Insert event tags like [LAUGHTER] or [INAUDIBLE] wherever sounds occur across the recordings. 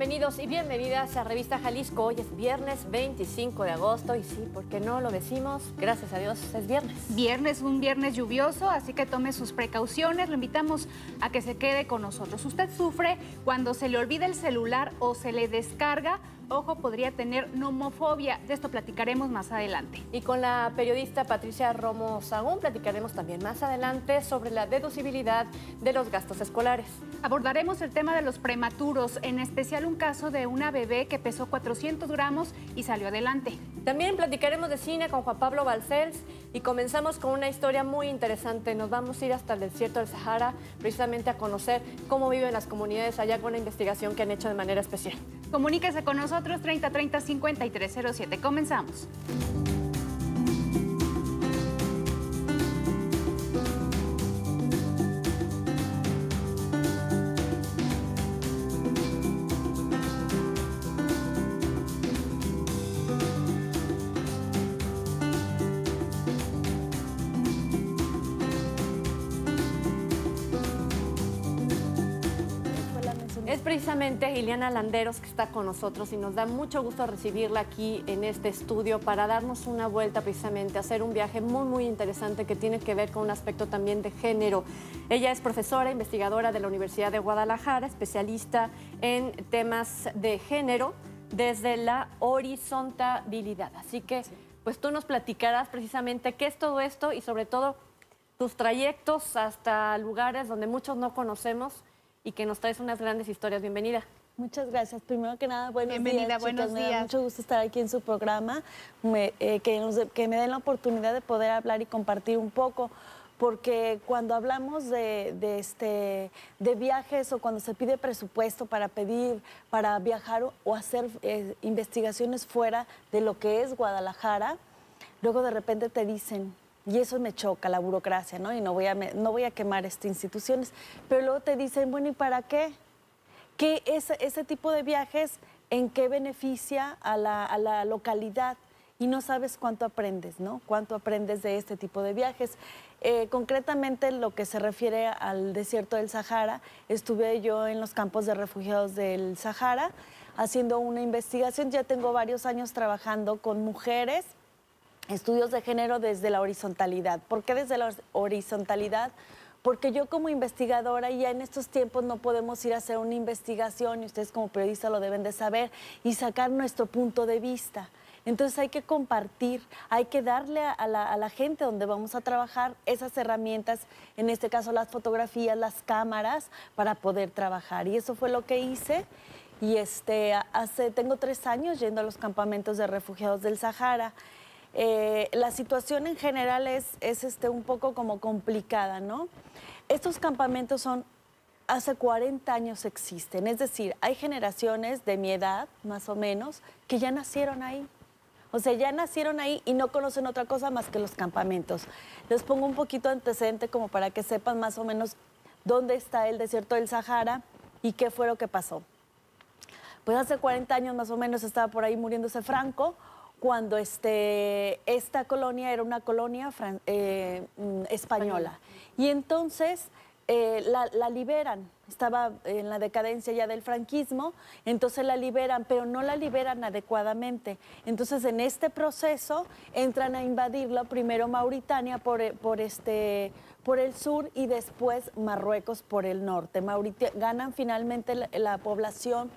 bienvenidos y bienvenidas a Revista Jalisco. Hoy es viernes 25 de agosto y sí, ¿por qué no lo decimos? Gracias a Dios, es viernes. Viernes, un viernes lluvioso, así que tome sus precauciones. Lo invitamos a que se quede con nosotros. Usted sufre cuando se le olvida el celular o se le descarga ojo, podría tener nomofobia. De esto platicaremos más adelante. Y con la periodista Patricia Romo Sagún platicaremos también más adelante sobre la deducibilidad de los gastos escolares. Abordaremos el tema de los prematuros, en especial un caso de una bebé que pesó 400 gramos y salió adelante. También platicaremos de cine con Juan Pablo Balcells, y comenzamos con una historia muy interesante. Nos vamos a ir hasta el desierto del Sahara precisamente a conocer cómo viven las comunidades allá con una investigación que han hecho de manera especial. Comuníquese con nosotros 3030 5307. Comenzamos. nuevamente Landeros que está con nosotros y nos da mucho gusto recibirla aquí en este estudio para darnos una vuelta precisamente, a hacer un viaje muy muy interesante que tiene que ver con un aspecto también de género. Ella es profesora, investigadora de la Universidad de Guadalajara, especialista en temas de género desde la horizontabilidad. Así que pues tú nos platicarás precisamente qué es todo esto y sobre todo tus trayectos hasta lugares donde muchos no conocemos y que nos traes unas grandes historias. Bienvenida. Muchas gracias. Primero que nada, buenos días. Bienvenida, buenos días. Da mucho gusto estar aquí en su programa, eh, que, me den la oportunidad de poder hablar y compartir un poco porque cuando hablamos de, este, de viajes o cuando se pide presupuesto para pedir, para viajar o hacer eh, investigaciones fuera de lo que es Guadalajara, luego de repente te dicen, y eso me choca, la burocracia, ¿no? Y no voy a, no voy a quemar estas instituciones. Pero luego te dicen, bueno, ¿y para qué? ¿Qué es, ese tipo de viajes en qué beneficia a la, localidad? y no sabes cuánto aprendes, ¿no? Cuánto aprendes de este tipo de viajes. Eh, concretamente, lo que se refiere al desierto del Sahara, estuve yo en los campos de refugiados del Sahara haciendo una investigación. Ya tengo varios años trabajando con mujeres estudios de género desde la horizontalidad. ¿Por qué desde la horizontalidad? Porque yo como investigadora ya en estos tiempos no podemos ir a hacer una investigación, y ustedes como periodistas lo deben de saber, y sacar nuestro punto de vista. Entonces hay que compartir, hay que darle a la, a la, gente donde vamos a trabajar esas herramientas, en este caso las fotografías, las cámaras, para poder trabajar. Y eso fue lo que hice. Y este, hace, tengo tres años yendo a los campamentos de refugiados del Sahara. Eh, la situación en general es, este, un poco como complicada, ¿no? Estos campamentos son hace 40 años existen, es decir, hay generaciones de mi edad, más o menos, que ya nacieron ahí. O sea, ya nacieron ahí y no conocen otra cosa más que los campamentos. Les pongo un poquito antecedente como para que sepan más o menos dónde está el desierto del Sahara y qué fue lo que pasó. Pues hace 40 años más o menos estaba por ahí muriéndose Franco, cuando este, esta colonia era una colonia eh, mm, española. Y entonces eh, la, liberan, estaba en la decadencia ya del franquismo, entonces la liberan, pero no la liberan adecuadamente. Entonces en este proceso entran a invadirlo primero Mauritania por, eh, este, por el sur y después Marruecos por el norte. ganan finalmente la población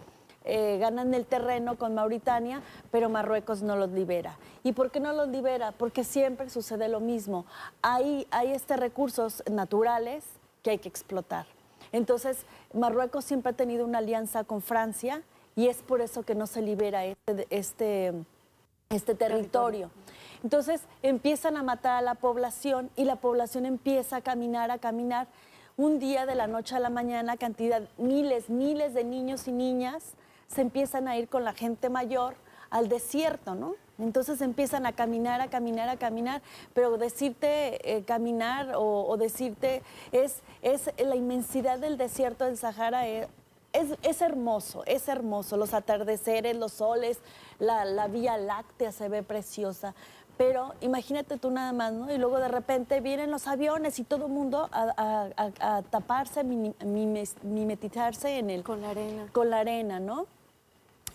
eh, ganan el terreno con Mauritania, pero Marruecos no los libera. ¿Y por qué no los libera? Porque siempre sucede lo mismo. Hay, hay este recursos naturales que hay que explotar. Entonces, Marruecos siempre ha tenido una alianza con Francia y es por eso que no se libera este, este, este territorio. Entonces, empiezan a matar a la población y la población empieza a caminar, a caminar un día de la noche a la mañana cantidad, miles, miles de niños y niñas se empiezan a ir con la gente mayor al desierto, ¿no? Entonces empiezan a caminar, a caminar, a caminar, pero decirte eh, caminar o, decirte es, es la inmensidad del desierto del Sahara. Eh, es, hermoso, es hermoso, los atardeceres, los soles, la, Vía Láctea se ve preciosa, pero imagínate tú nada más, ¿no? Y luego de repente vienen los aviones y todo el mundo a, a, a, taparse, mimetizarse en el... Con la arena. Con la arena, ¿no?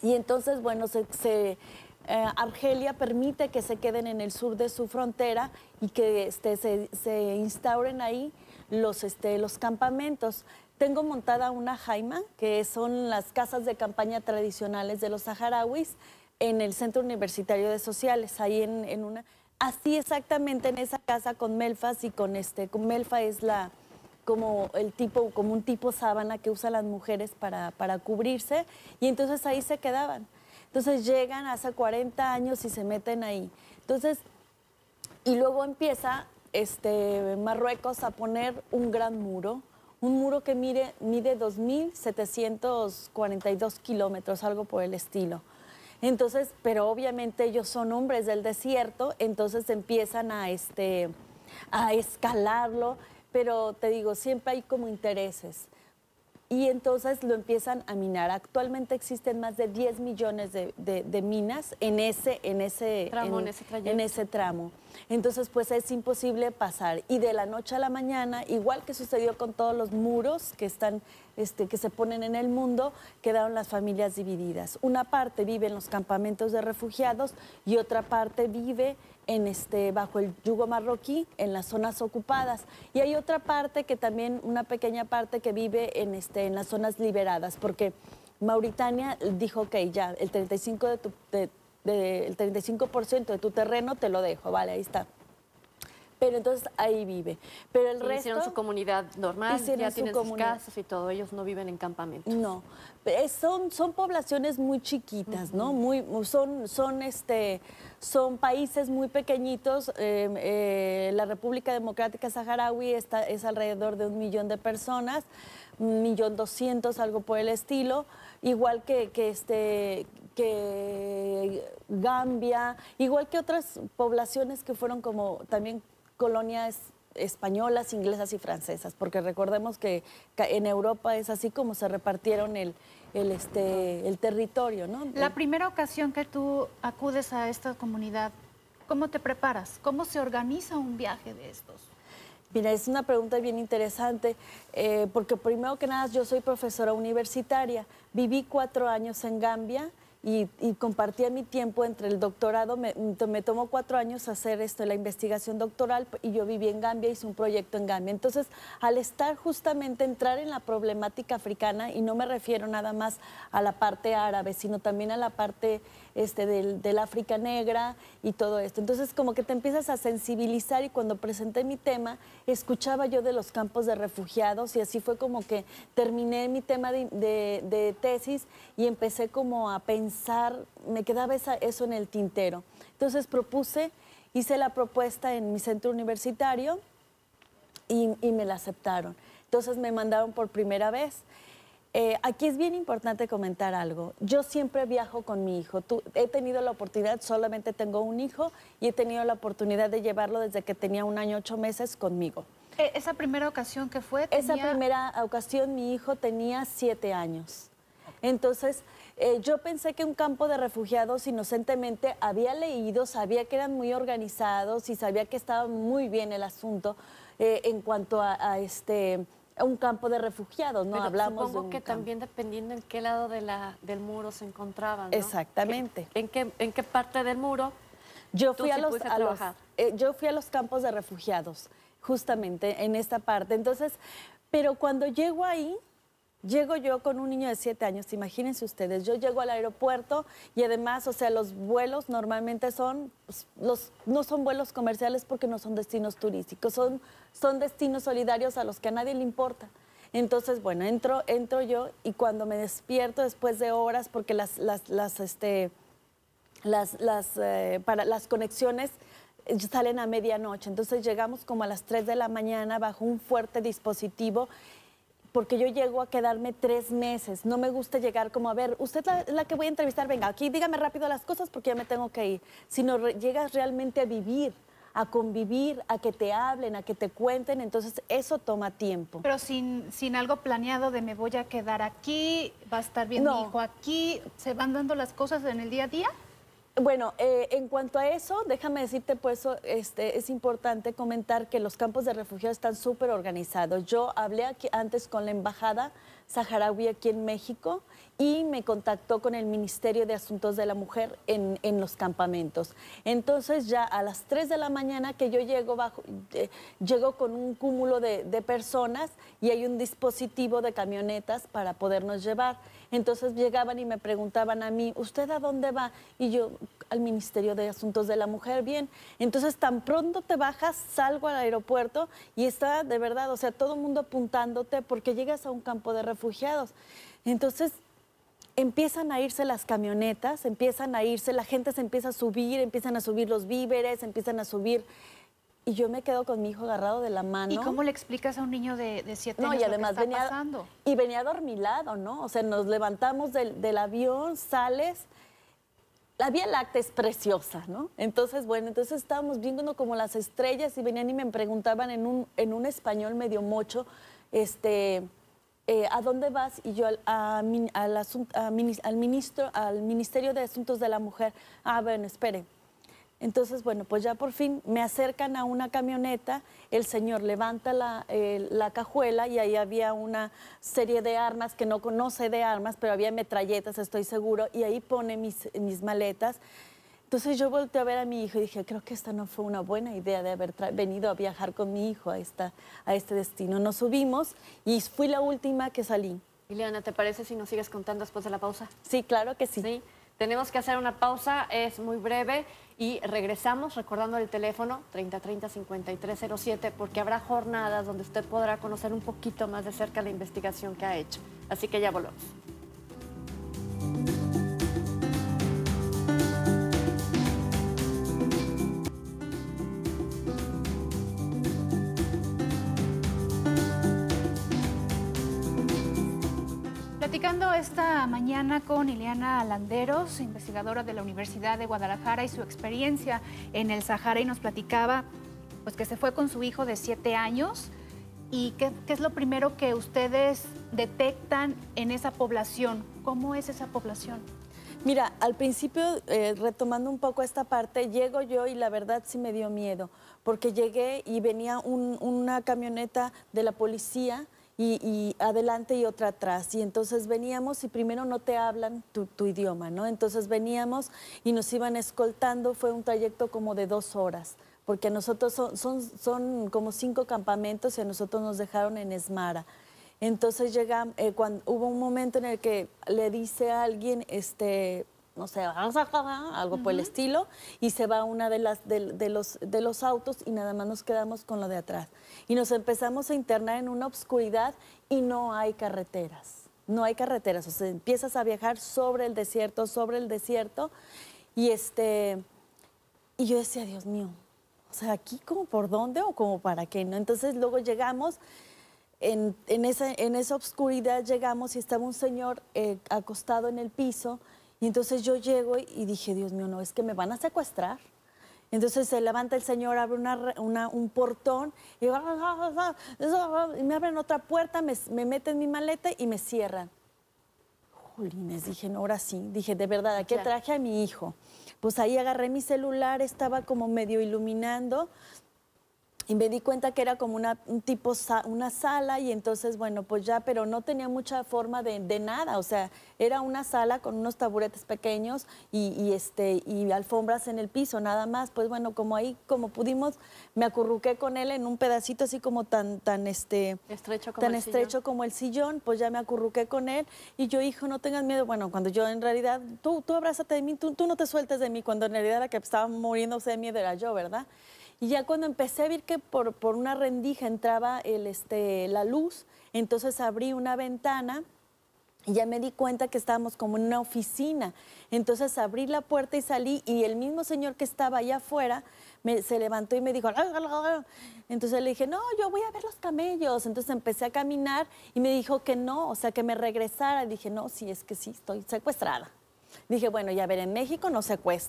Y entonces, bueno, se, eh, Argelia permite que se queden en el sur de su frontera y que este, se, instauren ahí los, este, los campamentos. Tengo montada una jaima, que son las casas de campaña tradicionales de los saharauis, en el Centro Universitario de Sociales, ahí en, una... Así exactamente en esa casa con Melfas y con este... Con Melfa es la, como el tipo, como un tipo sábana que usan las mujeres para, para cubrirse, y entonces ahí se quedaban. Entonces llegan hace 40 años y se meten ahí. Entonces, y luego empieza este, Marruecos a poner un gran muro, un muro que mide, mide 2.742 kilómetros, algo por el estilo. Entonces, pero obviamente ellos son hombres del desierto, entonces empiezan a, este, a escalarlo pero te digo, siempre hay como intereses. Y entonces lo empiezan a minar. Actualmente existen más de 10 millones de, minas en ese, en ese tramo. En, ese tramo. Entonces, pues es imposible pasar. Y de la noche a la mañana, igual que sucedió con todos los muros que están, este, que se ponen en el mundo, quedaron las familias divididas. Una parte vive en los campamentos de refugiados y otra parte vive en este, bajo el yugo marroquí, en las zonas ocupadas. Y hay otra parte que también, una pequeña parte que vive en, este, en las zonas liberadas, porque Mauritania dijo, ok, ya, el 35%, de tu, el 35 de tu terreno te lo dejo, vale, ahí está pero entonces ahí vive. Pero el resto... Hicieron su comunidad normal, ya tienen sus casas y todo, ellos no viven en campamentos. No, son, son poblaciones muy chiquitas, ¿no? Muy, son, son, este, son países muy pequeñitos. Em, eh, la República Democrática Saharaui está, es alrededor de un millón de personas, un millón doscientos, algo por el estilo. Igual que, que, este, que Gambia, igual que otras poblaciones que fueron como también colonias españolas, inglesas y francesas, porque recordemos que en Europa es así como se repartieron el, el, este, el territorio. ¿no? La primera ocasión que tú acudes a esta comunidad, ¿cómo te preparas? ¿Cómo se organiza un viaje de estos? Mira, es una pregunta bien interesante, eh, porque primero que nada yo soy profesora universitaria, viví cuatro años en Gambia, y, compartía mi tiempo entre el doctorado, me, me, tomó cuatro años hacer esto, la investigación doctoral, y yo viví en Gambia, hice un proyecto en Gambia. Entonces, al estar justamente, entrar en la problemática africana, y no me refiero nada más a la parte árabe, sino también a la parte este, del, del, África Negra y todo esto. Entonces como que te empiezas a sensibilizar y cuando presenté mi tema, escuchaba yo de los campos de refugiados y así fue como que terminé mi tema de, de, tesis y empecé como a pensar, me quedaba eso en el tintero. Entonces propuse, hice la propuesta en mi centro universitario y, y me la aceptaron. Entonces me mandaron por primera vez. Eh, aquí es bien importante comentar algo. Yo siempre viajo con mi hijo. he tenido la oportunidad, solamente tengo un hijo y he tenido la oportunidad de llevarlo desde que tenía un año ocho meses conmigo. E, ¿Esa primera ocasión que fue? Esa primera ocasión mi hijo tenía siete años. Entonces, eh, yo pensé que un campo de refugiados inocentemente había leído, sabía que eran muy organizados y sabía que estaba muy bien el asunto eh, en cuanto a este un campo de refugiados, ¿no? Hablamos supongo que también dependiendo en qué lado de la, del muro se encontraban. Exactamente. ¿En qué, ¿En qué parte del muro? Yo fui, a los, eh, yo fui a los campos de refugiados, justamente en esta parte. Entonces, pero cuando llego ahí, Llego yo con un niño de siete años, imagínense ustedes, yo llego al aeropuerto y además, o sea, los vuelos normalmente son, pues, los, no son vuelos comerciales porque no son destinos turísticos, son, son destinos solidarios a los que a nadie le importa. Entonces, bueno, entro, entro yo y cuando me despierto después de horas, porque las, las, este, las, eh, para, las conexiones eh, salen a medianoche, entonces llegamos como a las 3 de la mañana bajo un fuerte dispositivo porque yo llego a quedarme tres meses. No me gusta llegar como, a ver, usted la, la que voy a entrevistar, venga, aquí dígame rápido las cosas porque ya me tengo que ir. Si no llegas realmente a vivir a convivir, a que te hablen, a que te cuenten, entonces eso toma tiempo. Pero sin, sin algo planeado de me voy a quedar aquí, va a estar bien mi hijo aquí, ¿se van dando las cosas en el día a día? Bueno, eh, en cuanto a eso, déjame decirte, pues, este, es importante comentar que los campos de refugiados están súper organizados. Yo hablé aquí antes con la embajada saharaui aquí en México y me contactó con el Ministerio de Asuntos de la Mujer en, los campamentos. Entonces ya a las 3 de la mañana que yo llego, bajo, eh, llego con un cúmulo de, de, personas y hay un dispositivo de camionetas para podernos llevar. Entonces llegaban y me preguntaban a mí, ¿usted a dónde va? Y yo, al Ministerio de Asuntos de la Mujer. Bien, entonces tan pronto te bajas, salgo al aeropuerto y está de verdad, o sea, todo el mundo apuntándote porque llegas a un campo de refugiados. Entonces empiezan a irse las camionetas, empiezan a irse, la gente se empieza a subir, empiezan a subir los víveres, empiezan a subir y yo me quedo con mi hijo agarrado de la mano. ¿Y cómo le explicas a un niño de, siete años y lo que está pasando? Y venía dormilado, ¿no? O sea, nos levantamos del avión, sales la Vía Láctea es preciosa, ¿no? Entonces, bueno, entonces estábamos viendo como las estrellas y venían y me preguntaban en un, en un español medio mocho, este, eh, ¿a dónde vas? Y yo al, al, ministro, al Ministerio de Asuntos de la Mujer, ah, bueno, espere, entonces, bueno, pues ya por fin me acercan a una camioneta, el señor levanta la, cajuela y ahí había una serie de armas que no conoce de armas, pero había metralletas, estoy seguro, y ahí pone mis, maletas. Entonces yo volteé a ver a mi hijo y dije, creo que esta no fue una buena idea de haber venido a viajar con mi hijo a, esta, a este destino. Nos subimos y fui la última que salí. Ileana, ¿te parece si nos sigues contando después de la pausa? Sí, claro que sí. Sí, tenemos que hacer una pausa, es muy breve y regresamos recordando el teléfono 3030-5307 porque habrá jornadas donde usted podrá conocer un poquito más de cerca la investigación que ha hecho. Así que ya volvemos. Platicando esta mañana con Ileana Landeros, investigadora de la Universidad de Guadalajara y su experiencia en el Sahara, y nos platicaba pues, que se fue con su hijo de siete años y qué, qué es lo primero que ustedes detectan en esa población. ¿Cómo es esa población? Mira, al principio, eh, retomando un poco esta parte, llego yo y la verdad sí me dio miedo, porque llegué y venía una camioneta de la policía y, adelante y otra atrás. Y entonces veníamos y primero no te hablan tu, idioma, ¿no? Entonces veníamos y nos iban escoltando, fue un trayecto como de dos horas, porque a nosotros son, son, como cinco campamentos y a nosotros nos dejaron en Esmara. Entonces llegamos, eh, cuando, hubo un momento en el que le dice a alguien, este, no sé, algo por el estilo, y se va una de las de, los de los autos y nada más nos quedamos con lo de atrás. Y nos empezamos a internar en una obscuridad y no hay carreteras. No hay carreteras, o sea, empiezas a viajar sobre el desierto, sobre el desierto y este y yo decía, Dios mío, o sea, aquí como por dónde o como para qué, ¿no? Entonces luego llegamos en, esa, en obscuridad llegamos y estaba un señor eh, acostado en el piso y entonces yo llego y dije, Dios mío, no, es que me van a secuestrar. Entonces se levanta el señor, abre una, un portón y, me abren otra puerta, me, me, meten mi maleta y me cierran. Jolines, dije, no, ahora sí. Dije, de verdad, ¿a qué traje a mi hijo? Pues ahí agarré mi celular, estaba como medio iluminando y me di cuenta que era como una, un tipo, una sala y entonces, bueno, pues ya, pero no tenía mucha forma de, nada, o sea, era una sala con unos taburetes pequeños y, este, y alfombras en el piso, nada más, pues bueno, como ahí, como pudimos, me acurruqué con él en un pedacito así como tan, tan, este, estrecho como tan estrecho como el sillón, pues ya me acurruqué con él y yo, hijo, no tengas miedo, bueno, cuando yo en realidad, tú, tú abrázate de mí, tú, tú no te sueltes de mí, cuando en realidad era que estaba muriéndose de miedo era yo, ¿verdad? Y ya cuando empecé a ver que por, por una rendija entraba el, este, la luz, entonces abrí una ventana y ya me di cuenta que estábamos como en una oficina. Entonces abrí la puerta y salí y el mismo señor que estaba allá afuera se levantó y me dijo... Entonces le dije, no, yo voy a ver los camellos. Entonces empecé a caminar y me dijo que no, o sea, que me regresara. Dije, no, sí, es que sí, estoy secuestrada dije, bueno, ya ver, en México no,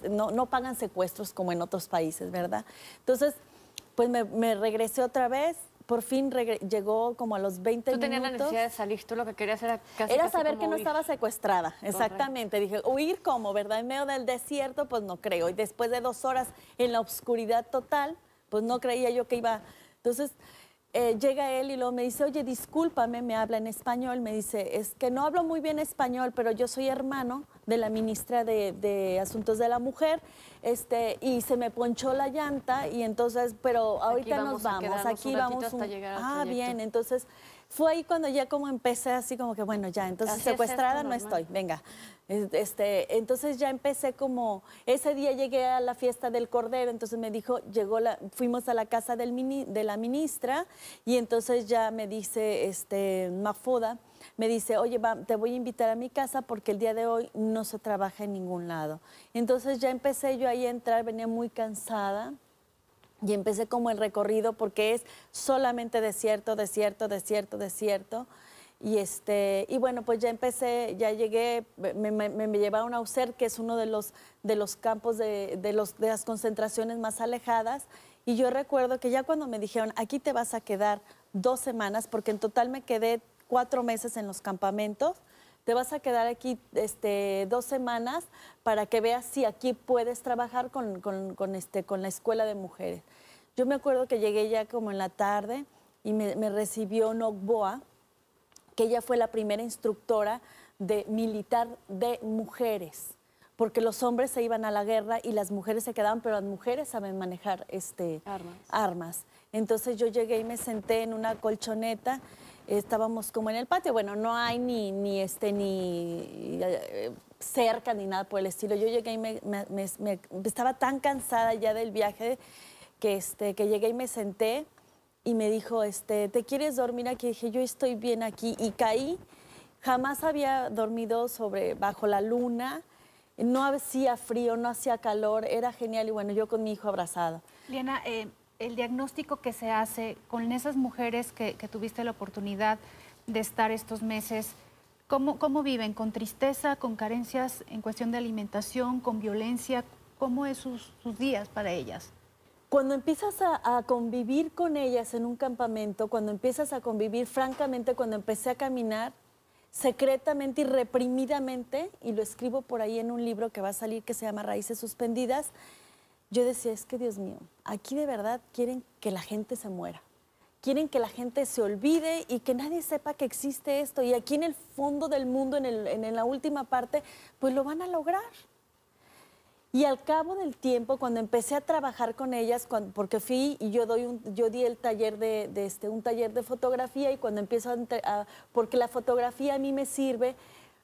no, no pagan secuestros como en otros países, ¿verdad? Entonces, pues me, regresé otra vez, por fin llegó como a los 20 minutos. Tú tenías la necesidad de salir, tú lo que querías era casi, Era saber que no estaba secuestrada, exactamente. Dije, huir como, ¿verdad? En medio del desierto, pues no creo. Y después de dos horas en la oscuridad total, pues no creía yo que iba... Entonces, eh, llega él y luego me dice, oye, discúlpame, me habla en español. Me dice, es que no hablo muy bien español, pero yo soy hermano de la ministra de, Asuntos de la Mujer, este, y se me ponchó la llanta, y entonces, pero ahorita nos vamos, aquí vamos. ah, bien, entonces fue ahí cuando ya como empecé así como que, bueno, ya, entonces secuestrada no estoy, venga. Este, entonces ya empecé como, ese día llegué a la fiesta del Cordero, entonces me dijo, llegó fuimos a la casa del de la ministra y entonces ya me dice este, Mafoda, me dice, oye, te voy a invitar a mi casa porque el día de hoy no se trabaja en ningún lado. Entonces ya empecé yo ahí a entrar, venía muy cansada, y empecé como el recorrido porque es solamente desierto, desierto, desierto, desierto. Y, este, y bueno, pues ya empecé, ya llegué, me, me, llevaron a UCER, que es uno de los, de los campos de, los, de las concentraciones más alejadas. Y yo recuerdo que ya cuando me dijeron, aquí te vas a quedar dos semanas, porque en total me quedé cuatro meses en los campamentos, te vas a quedar aquí este, dos semanas para que veas si aquí puedes trabajar con, este, con la escuela de mujeres. Yo me acuerdo que llegué ya como en la tarde y me, me recibió Nogboa, que ella fue la primera instructora de militar de mujeres, porque los hombres se iban a la guerra y las mujeres se quedaban, pero las mujeres saben manejar este, armas. Entonces yo llegué y me senté en una colchoneta, estábamos como en el patio, bueno, no hay ni, ni, este, ni eh, cerca ni nada por el estilo. Yo llegué y me, estaba tan cansada ya del viaje que, este, que llegué y me senté y me dijo, este, ¿te quieres dormir aquí? Y dije, yo estoy bien aquí. Y caí, jamás había dormido sobre, bajo la luna, no hacía frío, no hacía calor, era genial y bueno, yo con mi hijo abrazado. Liana, eh, el diagnóstico que se hace con esas mujeres que, tuviste la oportunidad de estar estos meses, ¿Cómo, ¿Cómo, viven? ¿Con tristeza, con carencias en cuestión de alimentación, con violencia? ¿Cómo es sus, sus días para ellas? Cuando empiezas a, convivir con ellas en un campamento, cuando empiezas a convivir, francamente, cuando empecé a caminar, secretamente y reprimidamente, y lo escribo por ahí en un libro que va a salir que se llama Raíces Suspendidas, yo decía, es que Dios mío, aquí de verdad quieren que la gente se muera, quieren que la gente se olvide y que nadie sepa que existe esto, y aquí en el fondo del mundo, en la última parte, pues lo van a lograr. Y al cabo del tiempo, cuando empecé a trabajar con ellas, porque fui y yo doy yo di el taller de, este, un taller de fotografía y cuando empiezo a, porque la fotografía a mí me sirve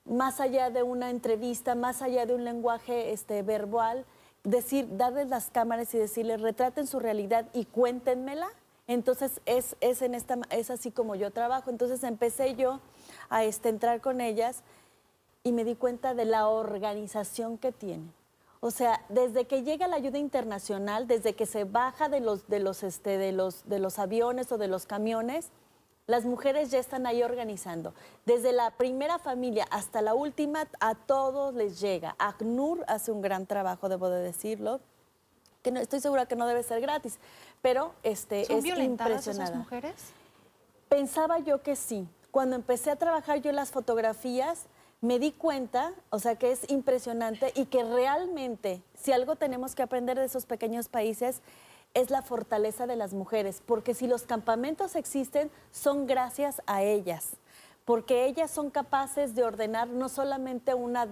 más allá de una entrevista, más allá de un lenguaje este, verbal, decir, darles las cámaras y decirles, retraten su realidad y cuéntenmela. Entonces es, en esta, es así como yo trabajo. Entonces empecé yo a este, entrar con ellas y me di cuenta de la organización que tienen o sea, desde que llega la ayuda internacional, desde que se baja este, de los, aviones o de los camiones, las mujeres ya están ahí organizando. Desde la primera familia hasta la última, a todos les llega. ACNUR hace un gran trabajo, debo de decirlo, que estoy segura que no debe ser gratis, pero este, es impresionante. mujeres? Pensaba yo que sí. Cuando empecé a trabajar yo en las fotografías, me di cuenta, o sea, que es impresionante y que realmente, si algo tenemos que aprender de esos pequeños países, es la fortaleza de las mujeres, porque si los campamentos existen, son gracias a ellas, porque ellas son capaces de ordenar no solamente una,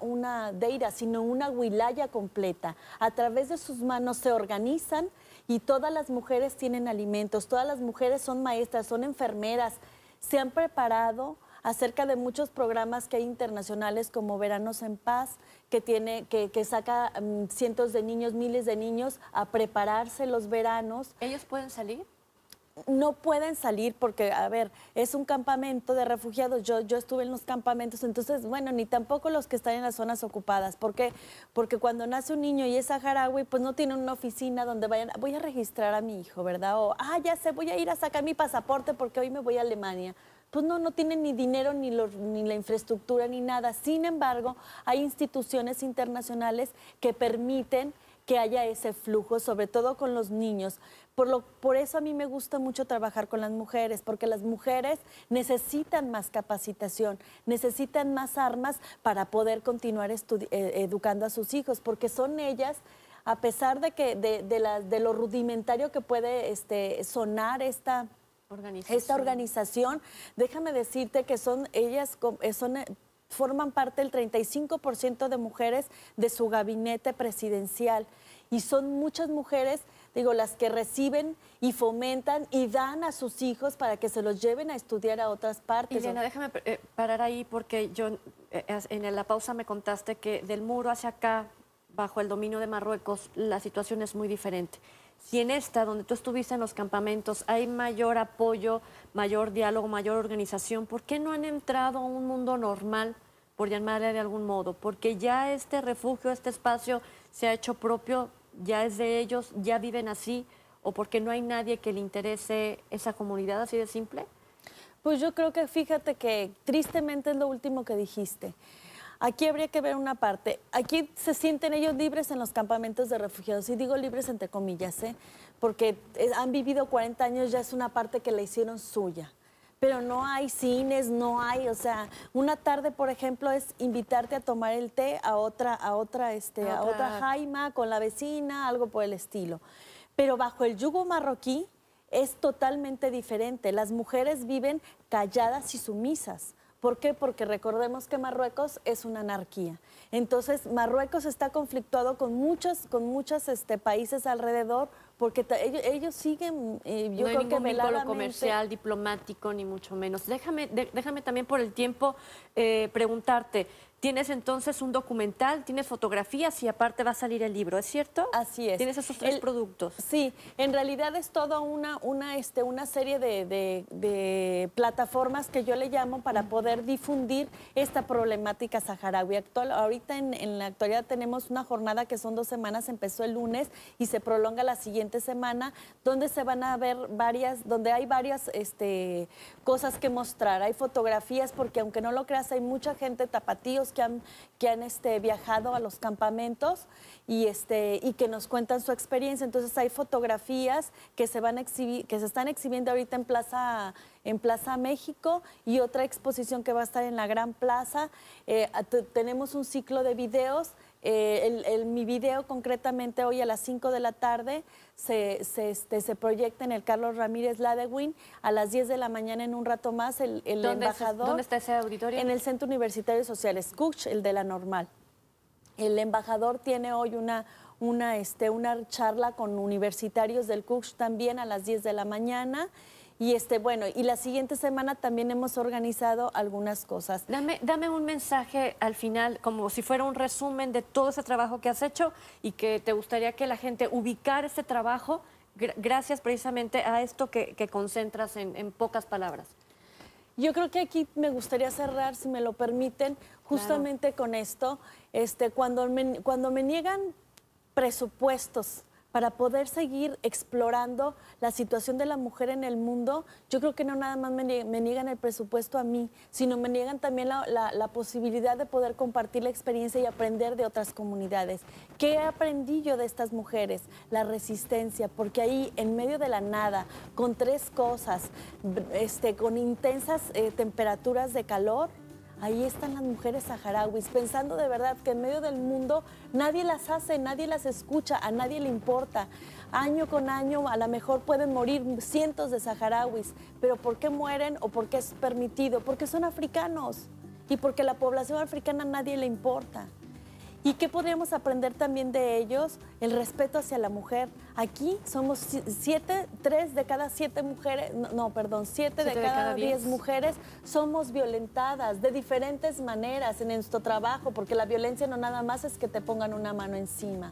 una, deira, sino una huilaya completa. A través de sus manos se organizan y todas las mujeres tienen alimentos, todas las mujeres son maestras, son enfermeras, se han preparado acerca de muchos programas que hay internacionales como Veranos en Paz, que, tiene, que, saca mm, cientos de niños, miles de niños a prepararse los veranos. ¿Ellos pueden salir? no pueden salir porque, a ver, es un campamento de refugiados. Yo, yo estuve en los campamentos, entonces, bueno, ni tampoco los que están en las zonas ocupadas. ¿Por qué? Porque cuando nace un niño y es saharaui, pues no tiene una oficina donde vayan, voy a registrar a mi hijo, ¿verdad? O, ah, ya sé, voy a ir a sacar mi pasaporte porque hoy me voy a Alemania pues no, no tienen ni dinero, ni, ni la infraestructura, ni nada. Sin embargo, hay instituciones internacionales que permiten que haya ese flujo, sobre todo con los niños. Por, lo, por eso a mí me gusta mucho trabajar con las mujeres, porque las mujeres necesitan más capacitación, necesitan más armas para poder continuar eh, educando a sus hijos, porque son ellas a pesar de que de, de, lo rudimentario que puede este, sonar esta, esta organización, déjame decirte que son ellas, eh, son eh, forman parte del 35% de mujeres de su gabinete presidencial y son muchas mujeres, digo, las que reciben y fomentan y dan a sus hijos para que se los lleven a estudiar a otras partes. Elena, déjame eh, parar ahí porque yo en la pausa me contaste que del muro hacia acá, bajo el dominio de Marruecos, la situación es muy diferente si en esta, donde tú estuviste en los campamentos, hay mayor apoyo, mayor diálogo, mayor organización, ¿por qué no han entrado a un mundo normal, por llamarle de algún modo? Porque ya este refugio, este espacio se ha hecho propio, ya es de ellos, ya viven así, o porque no hay nadie que le interese esa comunidad así de simple? Pues yo creo que fíjate que tristemente es lo último que dijiste. Aquí habría que ver una parte. Aquí se sienten ellos libres en los campamentos de refugiados. Y digo libres entre comillas, ¿eh? porque eh, han vivido 40 años, ya es una parte que la hicieron suya. Pero no hay cines, no hay, o sea, una tarde, por ejemplo, es invitarte a tomar el té a otra, a otra, este, a otra jaima con la vecina, algo por el estilo. Pero bajo el yugo marroquí, es totalmente diferente. Las mujeres viven calladas y sumisas. ¿Por qué? Porque recordemos que Marruecos es una anarquía. Entonces, Marruecos está conflictuado con muchos con muchas, este, países alrededor porque ellos, siguen... Eh, no hay ningún vínculo comercial, diplomático, ni mucho menos. Déjame, déjame también por el tiempo eh, preguntarte, Tienes entonces un documental, tienes fotografías y aparte va a salir el libro, ¿es cierto? Así es. Tienes esos tres productos. Sí, en realidad es toda una, una, este, una serie de, de, plataformas que yo le llamo para poder difundir esta problemática saharaui actual. Ahorita en, en la actualidad tenemos una jornada que son dos semanas, empezó el lunes y se prolonga la siguiente semana, donde se van a ver varias, donde hay varias este, cosas que mostrar. Hay fotografías, porque aunque no lo creas, hay mucha gente, tapatíos, que han, este, viajado a los campamentos y, este, y que nos cuentan su experiencia. Entonces hay fotografías que se van que se están exhibiendo ahorita en Plaza, en Plaza México y otra exposición que va a estar en la Gran Plaza. Eh, tenemos un ciclo de videos eh, mi video concretamente hoy a las 5 de la tarde se, se, este, se proyecta en el Carlos Ramírez Ladewin. A las 10 de la mañana en un rato más el, el embajador... ¿Dónde está ese auditorio? En el Centro Universitario Social Escuch, el de la normal. El embajador tiene hoy una, una, este, una charla con universitarios del CUCH también a las 10 de la mañana. Y este, bueno, y la siguiente semana también hemos organizado algunas cosas. Dame, dame un mensaje al final, como si fuera un resumen de todo ese trabajo que has hecho y que te gustaría que la gente ubicara ese trabajo gracias precisamente a esto que, concentras en, pocas palabras. Yo creo que aquí me gustaría cerrar, si me lo permiten, justamente con esto. Este, cuando, cuando me niegan presupuestos para poder seguir explorando la situación de la mujer en el mundo, yo creo que no nada más me, niegan el presupuesto a mí, sino me niegan también la, posibilidad de poder compartir la experiencia y aprender de otras comunidades. ¿Qué aprendí yo de estas mujeres? La resistencia, porque ahí en medio de la nada, con tres cosas, este, con intensas eh, temperaturas de calor, Ahí están las mujeres saharauis pensando de verdad que en medio del mundo nadie las hace, nadie las escucha, a nadie le importa. Año con año a lo mejor pueden morir cientos de saharauis, pero ¿por qué mueren o por qué es permitido? Porque son africanos y porque la población africana nadie le importa. ¿Y qué podríamos aprender también de ellos? El respeto hacia la mujer. Aquí somos siete, tres de cada siete mujeres, no, perdón, siete, de, cada diez mujeres somos violentadas de diferentes maneras en nuestro trabajo, porque la violencia no nada más es que te pongan una mano encima.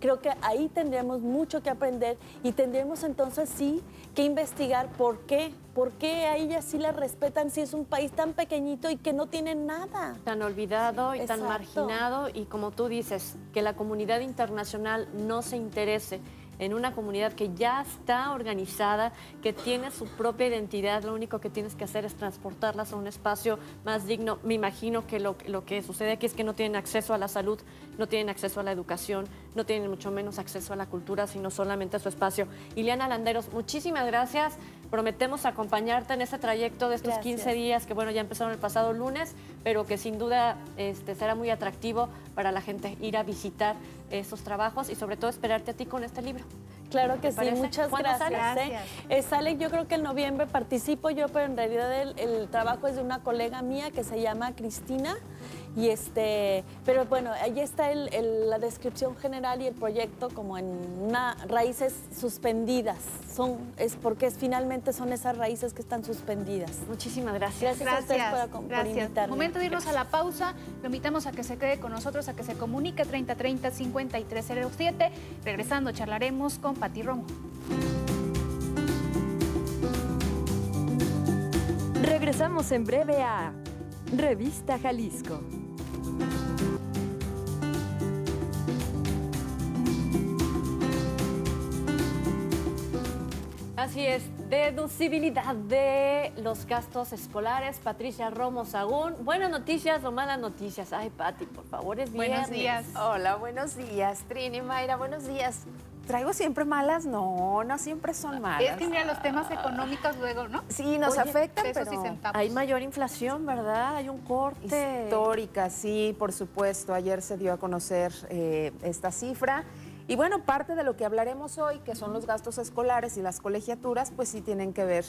Creo que ahí tendríamos mucho que aprender y tendríamos entonces sí que investigar por qué, por qué a ella sí la respetan si es un país tan pequeñito y que no tiene nada. Tan olvidado y tan marginado y como tú dices, que la comunidad internacional no se interese en una comunidad que ya está organizada, que tiene su propia identidad, lo único que tienes que hacer es transportarlas a un espacio más digno. Me imagino que lo, que sucede aquí es que no tienen acceso a la salud, no tienen acceso a la educación, no tienen mucho menos acceso a la cultura, sino solamente a su espacio. Ileana Landeros, muchísimas gracias. Prometemos acompañarte en este trayecto de estos 15 días que, bueno, ya empezaron el pasado lunes, pero que sin duda este, será muy atractivo para la gente ir a visitar esos trabajos y sobre todo esperarte a ti con este libro. Claro que sí, muchas gracias. ¿eh? sale, yo creo que en noviembre participo yo, pero en realidad el trabajo es de una colega mía que se llama Cristina. Y este, pero bueno, ahí está la descripción general y el proyecto como en raíces suspendidas. Son, es porque finalmente son esas raíces que están suspendidas. Muchísimas gracias. Gracias, a ustedes por, invitarnos Momento de irnos a la pausa. Lo invitamos a que se quede con nosotros, a que se comunique 3030 5307. Regresando, charlaremos con Pati Romo. Regresamos en breve a Revista Jalisco. Así es, deducibilidad de los gastos escolares. Patricia Romo Sagún, buenas noticias o malas noticias. Ay, Pati, por favor, es viernes. Buenos días. Hola, buenos días, Trini, Mayra, buenos días traigo siempre malas, no, no siempre son malas. Es que mira, los temas económicos luego, ¿no? Sí, nos afecta, afectan, pero hay mayor inflación, ¿verdad? Hay un corte. Histórica, sí, por supuesto. Ayer se dio a conocer eh, esta cifra. Y bueno, parte de lo que hablaremos hoy, que son los gastos escolares y las colegiaturas, pues sí tienen que ver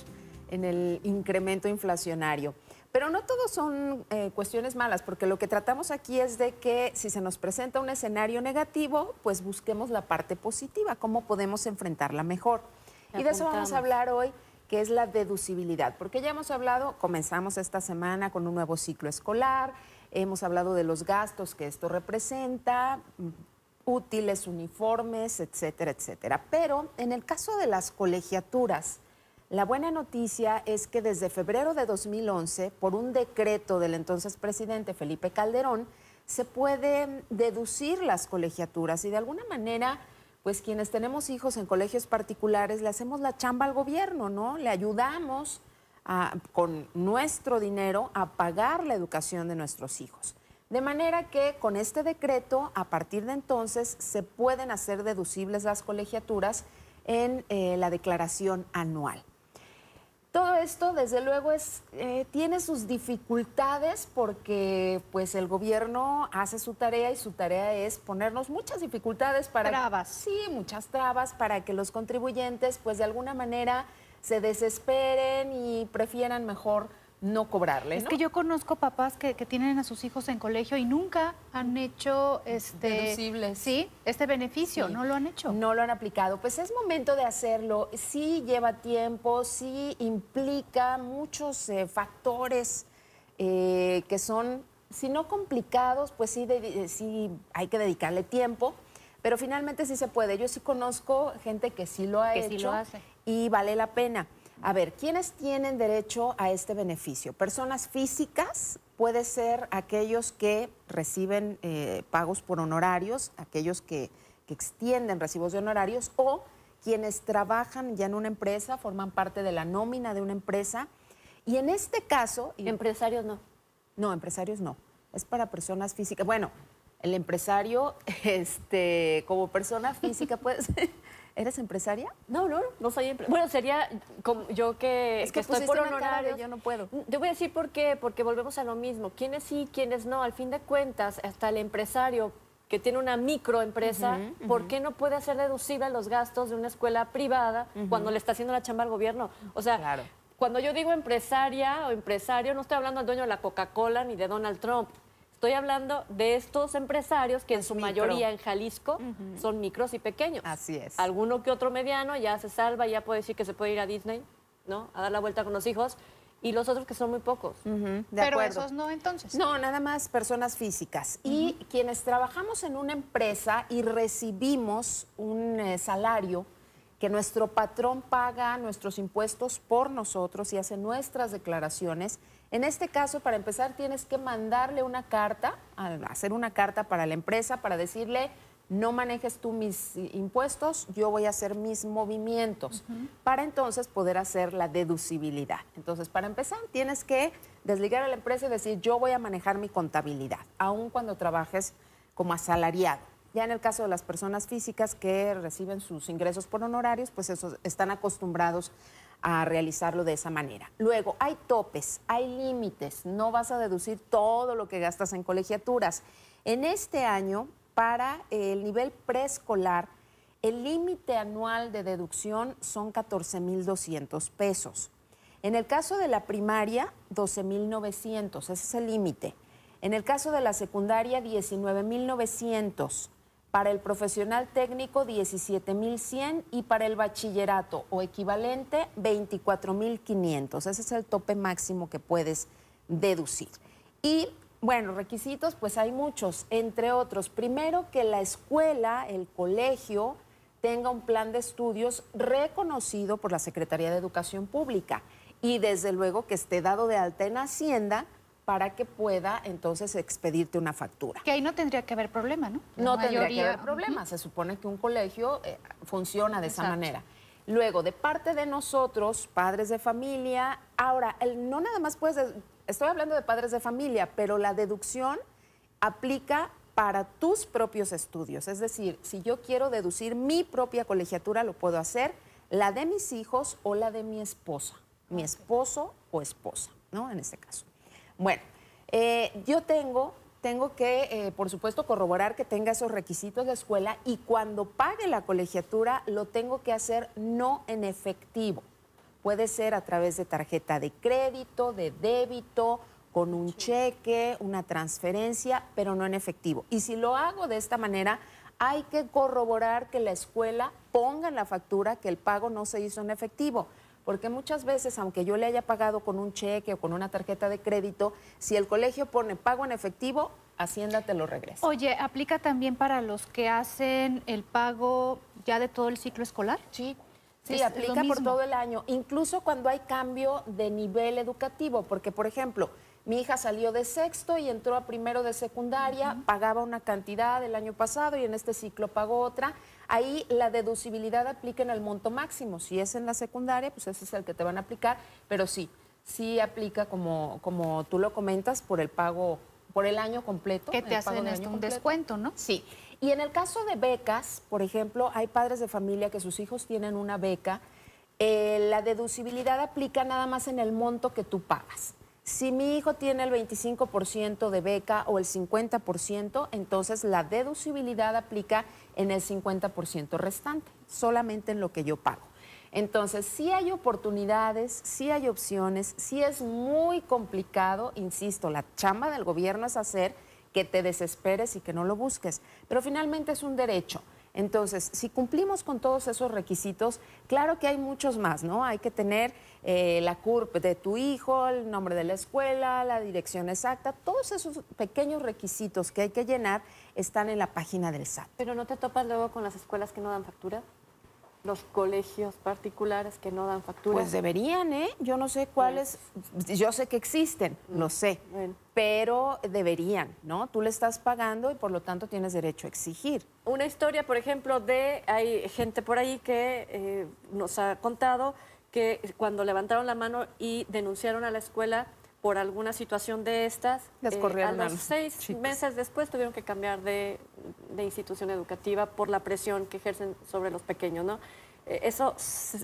en el incremento inflacionario. Pero no todos son eh, cuestiones malas, porque lo que tratamos aquí es de que si se nos presenta un escenario negativo, pues busquemos la parte positiva, cómo podemos enfrentarla mejor. y de eso vamos a hablar hoy, que es la deducibilidad, porque ya hemos hablado, comenzamos esta semana con un nuevo ciclo escolar, hemos hablado de los gastos que esto representa, útiles, uniformes, etcétera, etcétera. Pero en el caso de las colegiaturas, la buena noticia es que desde febrero de 2011, por un decreto del entonces presidente Felipe Calderón, se puede deducir las colegiaturas y de alguna manera, pues quienes tenemos hijos en colegios particulares, le hacemos la chamba al gobierno, ¿no? Le ayudamos con nuestro dinero a pagar la educación de nuestros hijos. De manera que con este decreto, a partir de entonces, se pueden hacer deducibles las colegiaturas en eh, la declaración anual. Todo esto, desde luego, es, eh, tiene sus dificultades porque pues, el gobierno hace su tarea y su tarea es ponernos muchas dificultades para... Trabas. Sí, muchas trabas para que los contribuyentes, pues de alguna manera, se desesperen y prefieran mejor no cobrarle. Es que yo conozco papás que, tienen a sus hijos en colegio y nunca han hecho este, ¿sí? este beneficio, no lo han hecho. No lo han aplicado. Pues es momento de hacerlo. Sí lleva tiempo, sí implica muchos eh, factores eh, que son, si no complicados, pues sí, sí hay que dedicarle tiempo. Pero finalmente sí se puede. Yo sí conozco gente que sí lo ha hecho y vale la pena. A ver, ¿quiénes tienen derecho a este beneficio? Personas físicas, puede ser aquellos que reciben eh, pagos por honorarios, aquellos que, extienden recibos de honorarios o quienes trabajan ya en una empresa, forman parte de la nómina de una empresa. Y en este caso... Empresarios no. No, empresarios no. Es para personas físicas. Bueno, el empresario, [LAUGHS] este, como persona física, puede ser... ¿Eres empresaria? No, no, no soy empresaria. Bueno, sería como yo que, que, estoy por honorario. Yo no puedo. Mm, te voy a decir por qué, porque volvemos a lo mismo. ¿Quiénes sí, quiénes no? Al fin de cuentas, hasta el empresario que tiene una microempresa, ¿por qué no puede hacer deducible los gastos de una escuela privada cuando le está haciendo la chamba al gobierno? O sea, cuando yo digo empresaria o empresario, no estoy hablando del dueño de la Coca-Cola ni de Donald Trump. Estoy hablando de estos empresarios que en su mayoría en Jalisco son micros y pequeños. Así es. Alguno que otro mediano ya se salva, ya puede decir que se puede ir a Disney, ¿no? A dar la vuelta con los hijos. Y los otros que son muy pocos. Pero esos no, entonces. No, nada más personas físicas. Y quienes trabajamos en una empresa y recibimos un eh, salario que nuestro patrón paga nuestros impuestos por nosotros y hace nuestras declaraciones en este caso, para empezar, tienes que mandarle una carta, hacer una carta para la empresa para decirle, no manejes tú mis impuestos, yo voy a hacer mis movimientos, para entonces poder hacer la deducibilidad. Entonces, para empezar, tienes que desligar a la empresa y decir, yo voy a manejar mi contabilidad, aun cuando trabajes como asalariado. Ya en el caso de las personas físicas que reciben sus ingresos por honorarios, pues esos están acostumbrados a realizarlo de esa manera. Luego, hay topes, hay límites, no vas a deducir todo lo que gastas en colegiaturas. En este año, para el nivel preescolar, el límite anual de deducción son 14.200 pesos. En el caso de la primaria, 12.900, ese es el límite. En el caso de la secundaria, 19.900 para el profesional técnico 17.100 y para el bachillerato o equivalente 24.500. Ese es el tope máximo que puedes deducir. Y bueno, requisitos pues hay muchos, entre otros, primero que la escuela, el colegio, tenga un plan de estudios reconocido por la Secretaría de Educación Pública y desde luego que esté dado de alta en Hacienda para que pueda entonces expedirte una factura. Que ahí no tendría que haber problema, ¿no? no tendría que haber problema. Se supone que un colegio eh, funciona de esa manera. Luego, de parte de nosotros, padres de familia, ahora, el, no nada más puedes, estoy hablando de padres de familia, pero la deducción aplica para tus propios estudios. Es decir, si yo quiero deducir mi propia colegiatura, lo puedo hacer, la de mis hijos o la de mi esposa, mi esposo o esposa, ¿no? En este caso. Bueno, eh, yo tengo, tengo que, eh, por supuesto, corroborar que tenga esos requisitos de escuela y cuando pague la colegiatura lo tengo que hacer no en efectivo. Puede ser a través de tarjeta de crédito, de débito, con un cheque, una transferencia, pero no en efectivo. Y si lo hago de esta manera, hay que corroborar que la escuela ponga en la factura que el pago no se hizo en efectivo porque muchas veces, aunque yo le haya pagado con un cheque o con una tarjeta de crédito, si el colegio pone pago en efectivo, Hacienda te lo regresa. Oye, ¿aplica también para los que hacen el pago ya de todo el ciclo escolar? Sí. Sí, aplica por todo el año, incluso cuando hay cambio de nivel educativo, porque por ejemplo, mi hija salió de sexto y entró a primero de secundaria, pagaba una cantidad el año pasado y en este ciclo pagó otra. Ahí la deducibilidad aplica en el monto máximo. Si es en la secundaria, pues ese es el que te van a aplicar, pero sí, sí aplica como, como tú lo comentas por el pago, por el año completo. Que te hacen esto un descuento, ¿no? Sí. Y en el caso de becas, por ejemplo, hay padres de familia que sus hijos tienen una beca. Eh, la deducibilidad aplica nada más en el monto que tú pagas. Si mi hijo tiene el 25% de beca o el 50%, entonces la deducibilidad aplica en el 50% restante, solamente en lo que yo pago. Entonces, sí hay oportunidades, sí hay opciones, sí es muy complicado, insisto, la chamba del gobierno es hacer que te desesperes y que no lo busques, pero finalmente es un derecho. Entonces, si cumplimos con todos esos requisitos, claro que hay muchos más, ¿no? Hay que tener eh, la CURP de tu hijo, el nombre de la escuela, la dirección exacta, todos esos pequeños requisitos que hay que llenar están en la página del SAT. Pero no te topas luego con las escuelas que no dan factura los colegios particulares que no dan facturas Pues deberían, ¿eh? Yo no sé cuáles, pues. yo sé que existen, no sé, pero deberían, ¿no? Tú le estás pagando y por lo tanto tienes derecho a exigir. Una historia, por ejemplo, de, hay gente por ahí que eh, nos ha contado que cuando levantaron la mano y denunciaron a la escuela, por alguna situación de estas, eh, a los seis meses después tuvieron que cambiar de, institución educativa por la presión que ejercen sobre los pequeños, ¿no? Eh, eso,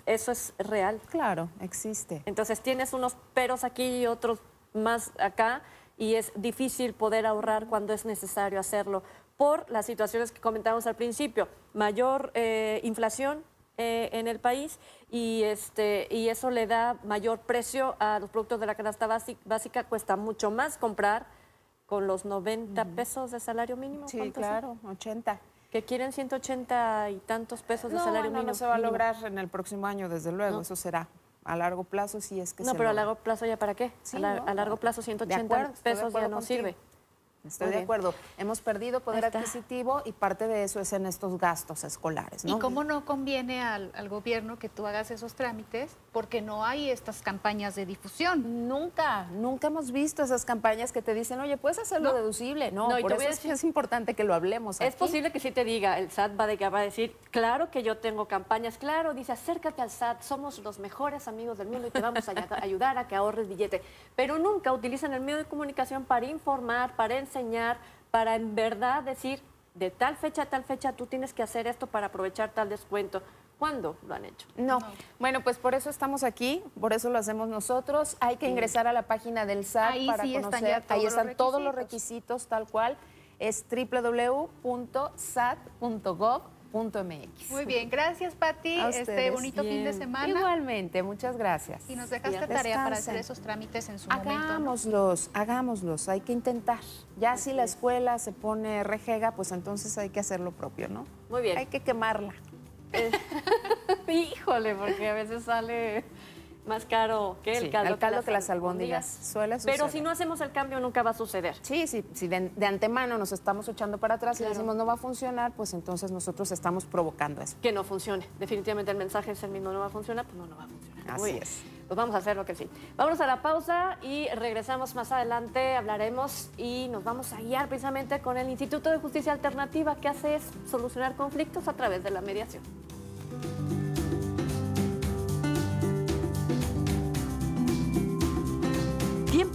eso es real. Claro, existe. Entonces tienes unos peros aquí y otros más acá y es difícil poder ahorrar cuando es necesario hacerlo por las situaciones que comentábamos al principio. Mayor eh, inflación, eh, en el país y, este, y eso le da mayor precio a los productos de la canasta básica, básica cuesta mucho más comprar con los 90 pesos de salario mínimo. Sí, claro, 80. Que quieren 180 y tantos pesos de salario mínimo. No se va a lograr en el próximo año, desde luego, eso será a largo plazo si es que No, pero a largo plazo ya para qué? a, largo plazo 180 pesos ya no sirve. Estoy de acuerdo. Hemos perdido poder adquisitivo y parte de eso es en estos gastos escolares. ¿no? ¿Y cómo no conviene al, gobierno que tú hagas esos trámites? Porque no hay estas campañas de difusión. Nunca, nunca hemos visto esas campañas que te dicen, oye, puedes hacerlo deducible. No, no por eso es importante que lo hablemos. Es posible que sí te diga, el SAT va, de, va a decir, claro que yo tengo campañas, claro, dice, acércate al SAT, somos los mejores amigos del mundo y te vamos a ayudar a que ahorres billete. Pero nunca utilizan el medio de comunicación para informar, para enseñar para en verdad decir, de tal fecha a tal fecha tú tienes que hacer esto para aprovechar tal descuento. ¿Cuándo lo han hecho? No. Bueno, pues por eso estamos aquí, por eso lo hacemos nosotros. Hay que ingresar a la página del SAT para conocer. ahí están todos los requisitos, tal cual. Es www.sat.gov .mx. Muy bien, gracias Pati, este bonito fin de semana. Igualmente, muchas gracias. Y nos dejaste tarea para hacer esos trámites en su momento. Hagámoslos, hagámoslos, hay que intentar. Ya si la escuela se pone rejega, pues entonces hay que hacer lo propio, ¿no? Muy bien. Hay que quemarla. [LAUGHS] [LAUGHS] Híjole, porque a veces sale más caro que el caldo. El que, las albóndigas. Suele suceder. Pero si no hacemos el cambio, nunca va a suceder. Sí, sí, si de, antemano nos estamos echando para atrás y decimos no va a funcionar, pues entonces nosotros estamos provocando eso. Que no funcione. Definitivamente el mensaje es el mismo, no va a funcionar, pues no, no va a funcionar. Así es. Pues vamos a hacer lo que sí. Vamos a la pausa y regresamos más adelante, hablaremos y nos vamos a guiar precisamente con el Instituto de Justicia Alternativa que hace es solucionar conflictos a través de la mediación.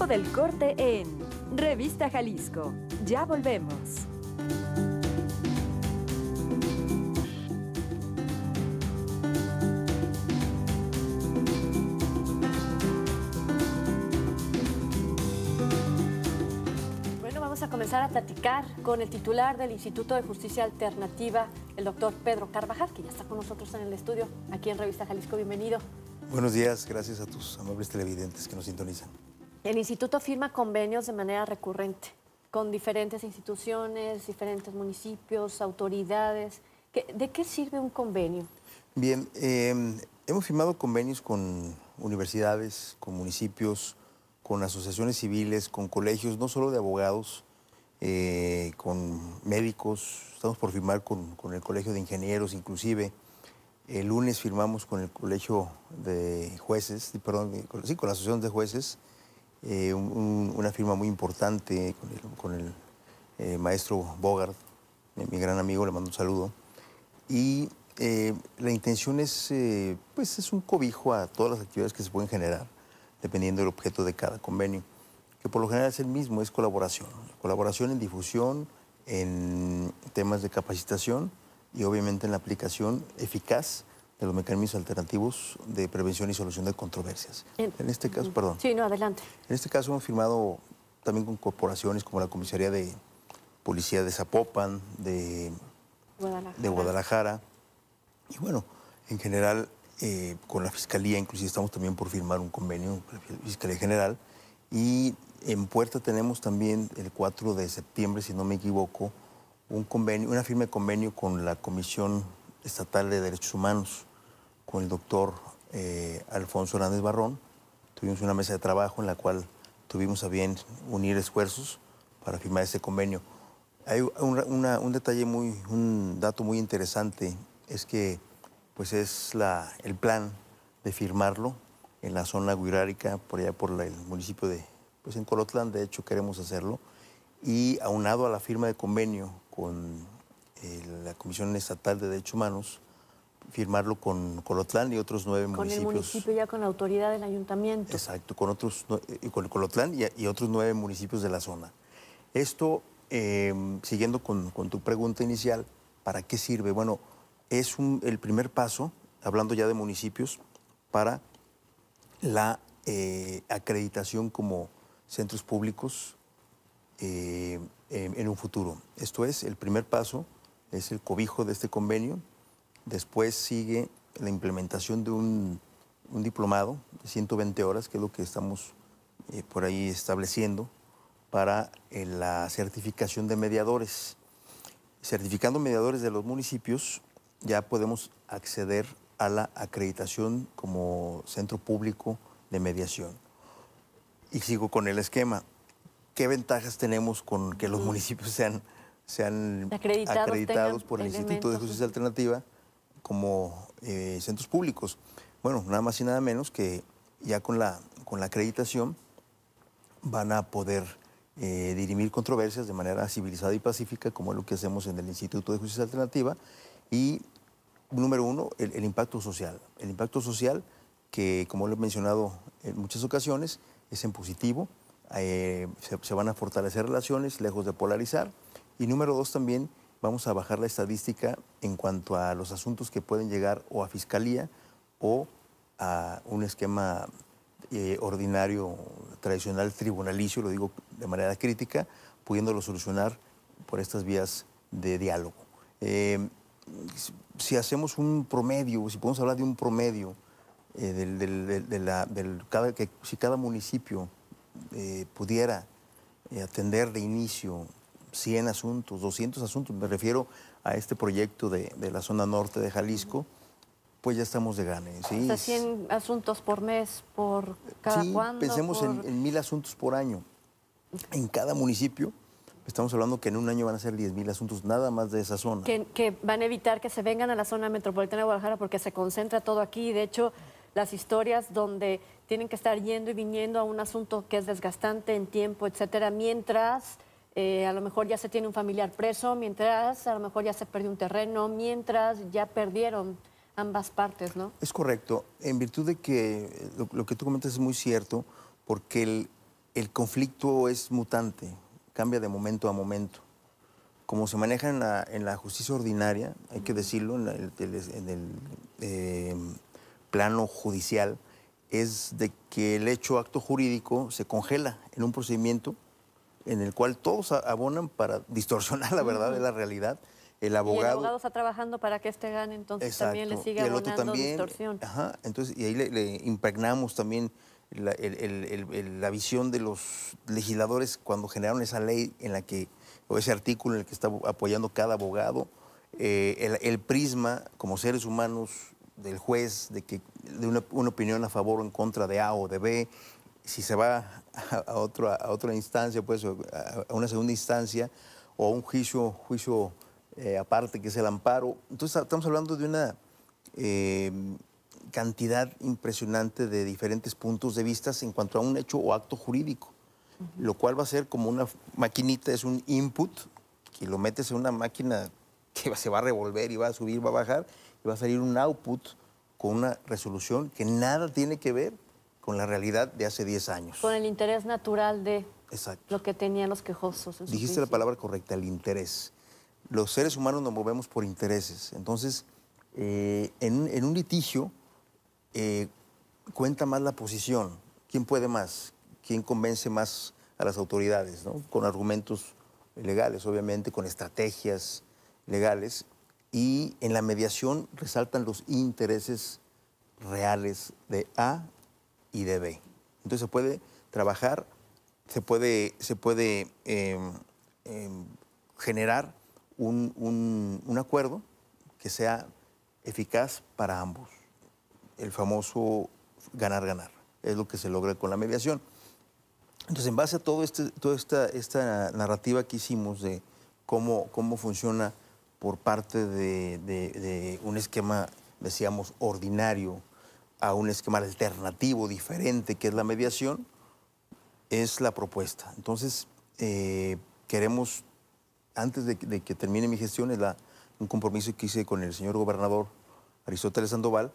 del corte en Revista Jalisco. Ya volvemos. Bueno, vamos a comenzar a platicar con el titular del Instituto de Justicia Alternativa, el doctor Pedro Carvajal, que ya está con nosotros en el estudio, aquí en Revista Jalisco. Bienvenido. Buenos días, gracias a tus amables televidentes que nos sintonizan. El instituto firma convenios de manera recurrente con diferentes instituciones, diferentes municipios, autoridades. ¿De qué sirve un convenio? Bien, em, hemos firmado convenios con universidades, con municipios, con asociaciones civiles, con colegios, no solo de abogados, eh, con médicos, estamos por firmar con, el Colegio de Ingenieros inclusive. El lunes firmamos con el Colegio de Jueces, perdón, sí, con la Asociación de Jueces eh, una firma muy importante con el, eh, maestro Bogart, eh, mi gran amigo, le mando un saludo. Y la intención es, pues es un cobijo a todas las actividades que se pueden generar, dependiendo del objeto de cada convenio, que por lo general es el mismo, es colaboración. Colaboración en difusión, en temas de capacitación y obviamente en la aplicación eficaz de los mecanismos alternativos de prevención y solución de controversias. En, este caso, perdón. Sí, no, adelante. En este caso hemos firmado también con corporaciones como la Comisaría de Policía de Zapopan, de Guadalajara, y bueno, en general eh, con la Fiscalía, inclusive estamos también por firmar un convenio con la Fiscalía General. Y en Puerta tenemos también el 4 de septiembre, si no me equivoco, un convenio, una firme convenio con la Comisión Estatal de Derechos Humanos con el doctor eh, Alfonso Hernández Barrón. Tuvimos una mesa de trabajo en la cual tuvimos a bien unir esfuerzos para firmar este convenio. Hay un, detalle muy, un dato muy interesante es que pues es la, el plan de firmarlo en la zona guirárica, por allá por el municipio de, pues en Colotlán, de hecho queremos hacerlo, y aunado a la firma de convenio con eh, la Comisión Estatal de Derechos Humanos, firmarlo con Colotlán y otros nueve municipios. Con el municipio ya con la autoridad del ayuntamiento. Exacto, con otros eh, con Colotlán y, y otros nueve municipios de la zona. Esto, em, siguiendo con, tu pregunta inicial, ¿para qué sirve? Bueno, es un, el primer paso, hablando ya de municipios, para la eh, acreditación como centros públicos eh, en un futuro. Esto es, el primer paso es el cobijo de este convenio Después sigue la implementación de un, diplomado de 120 horas, que es lo que estamos eh, por ahí estableciendo, para eh, la certificación de mediadores. Certificando mediadores de los municipios, ya podemos acceder a la acreditación como centro público de mediación. Y sigo con el esquema. ¿Qué ventajas tenemos con que los municipios sean, sean acreditados por el Instituto de Justicia Alternativa? como eh, centros públicos. Bueno, nada más y nada menos que ya con la, con la acreditación van a poder eh, dirimir controversias de manera civilizada y pacífica, como es lo que hacemos en el Instituto de Justicia Alternativa. Y número uno, el, impacto social. El impacto social que, como lo he mencionado en muchas ocasiones, es en positivo. Eh, se, se van a fortalecer relaciones lejos de polarizar. Y número dos, también vamos a bajar la estadística en cuanto a los asuntos que pueden llegar o a fiscalía o a un esquema eh, ordinario, tradicional, tribunalicio, lo digo de manera crítica, pudiéndolo solucionar por estas vías de diálogo. Eh, si hacemos un promedio, si podemos hablar de un promedio, eh, que si cada municipio pudiera atender de inicio 100 asuntos, 200 asuntos, me refiero a este proyecto de, la zona norte de Jalisco, pues ya estamos de gane. 100 asuntos por mes, por cada sí, pensemos en, mil asuntos por año. En cada municipio Estamos hablando que en un año van a ser 10.000 asuntos nada más de esa zona. Que, que, van a evitar que se vengan a la zona metropolitana de Guadalajara porque se concentra todo aquí. De hecho, las historias donde tienen que estar yendo y viniendo a un asunto que es desgastante en tiempo, etcétera, mientras eh, a lo mejor ya se tiene un familiar preso, mientras a lo mejor ya se perdió un terreno, mientras ya perdieron ambas partes, ¿no? Es correcto, en virtud de que lo, que tú comentas es muy cierto, porque el, conflicto es mutante, cambia de momento a momento. Como se maneja en la, justicia ordinaria, hay que decirlo, en, el, eh, plano judicial, es de que el hecho acto jurídico se congela en un procedimiento en el cual todos abonan para distorsionar la verdad de la realidad. El abogado, el abogado está trabajando para que este gane, entonces también le sigue abonando distorsión. Ajá, entonces, y ahí le, impregnamos también la, visión de los legisladores cuando generaron esa ley en la que, o ese artículo en el que está apoyando cada abogado, eh, el, prisma como seres humanos del juez, de, que, de una opinión a favor o en contra de A o de B, si se va a, a otra instancia, pues a una segunda instancia o a un juicio, juicio eh, aparte que es el amparo, entonces estamos hablando de una em, cantidad impresionante de diferentes puntos de vista en cuanto a un hecho o acto jurídico, lo cual va a ser como una maquinita, es un input, que lo metes en una máquina que se va a revolver y va a subir, va a bajar, y va a salir un output con una resolución que nada tiene que ver con la realidad de hace 10 años. Con el interés natural de lo que tenían los quejosos. Dijiste la palabra correcta, el interés. Los seres humanos nos movemos por intereses. Entonces, eh, en, un litigio eh, cuenta más la posición, quién puede más, quién convence más a las autoridades, con argumentos legales, obviamente, con estrategias legales. Y en la mediación resaltan los intereses reales de A y de Entonces se puede trabajar, se puede, se puede em, em, generar un, un, acuerdo que sea eficaz para ambos. El famoso ganar-ganar es lo que se logra con la mediación. Entonces, en base a todo este, toda esta, esta narrativa que hicimos de cómo, cómo funciona por parte de, de un esquema, decíamos, ordinario, a un esquema alternativo, diferente, que es la mediación, es la propuesta. Entonces, eh, queremos, antes de, que termine mi gestión, es la, un compromiso que hice con el señor gobernador Aristóteles Sandoval,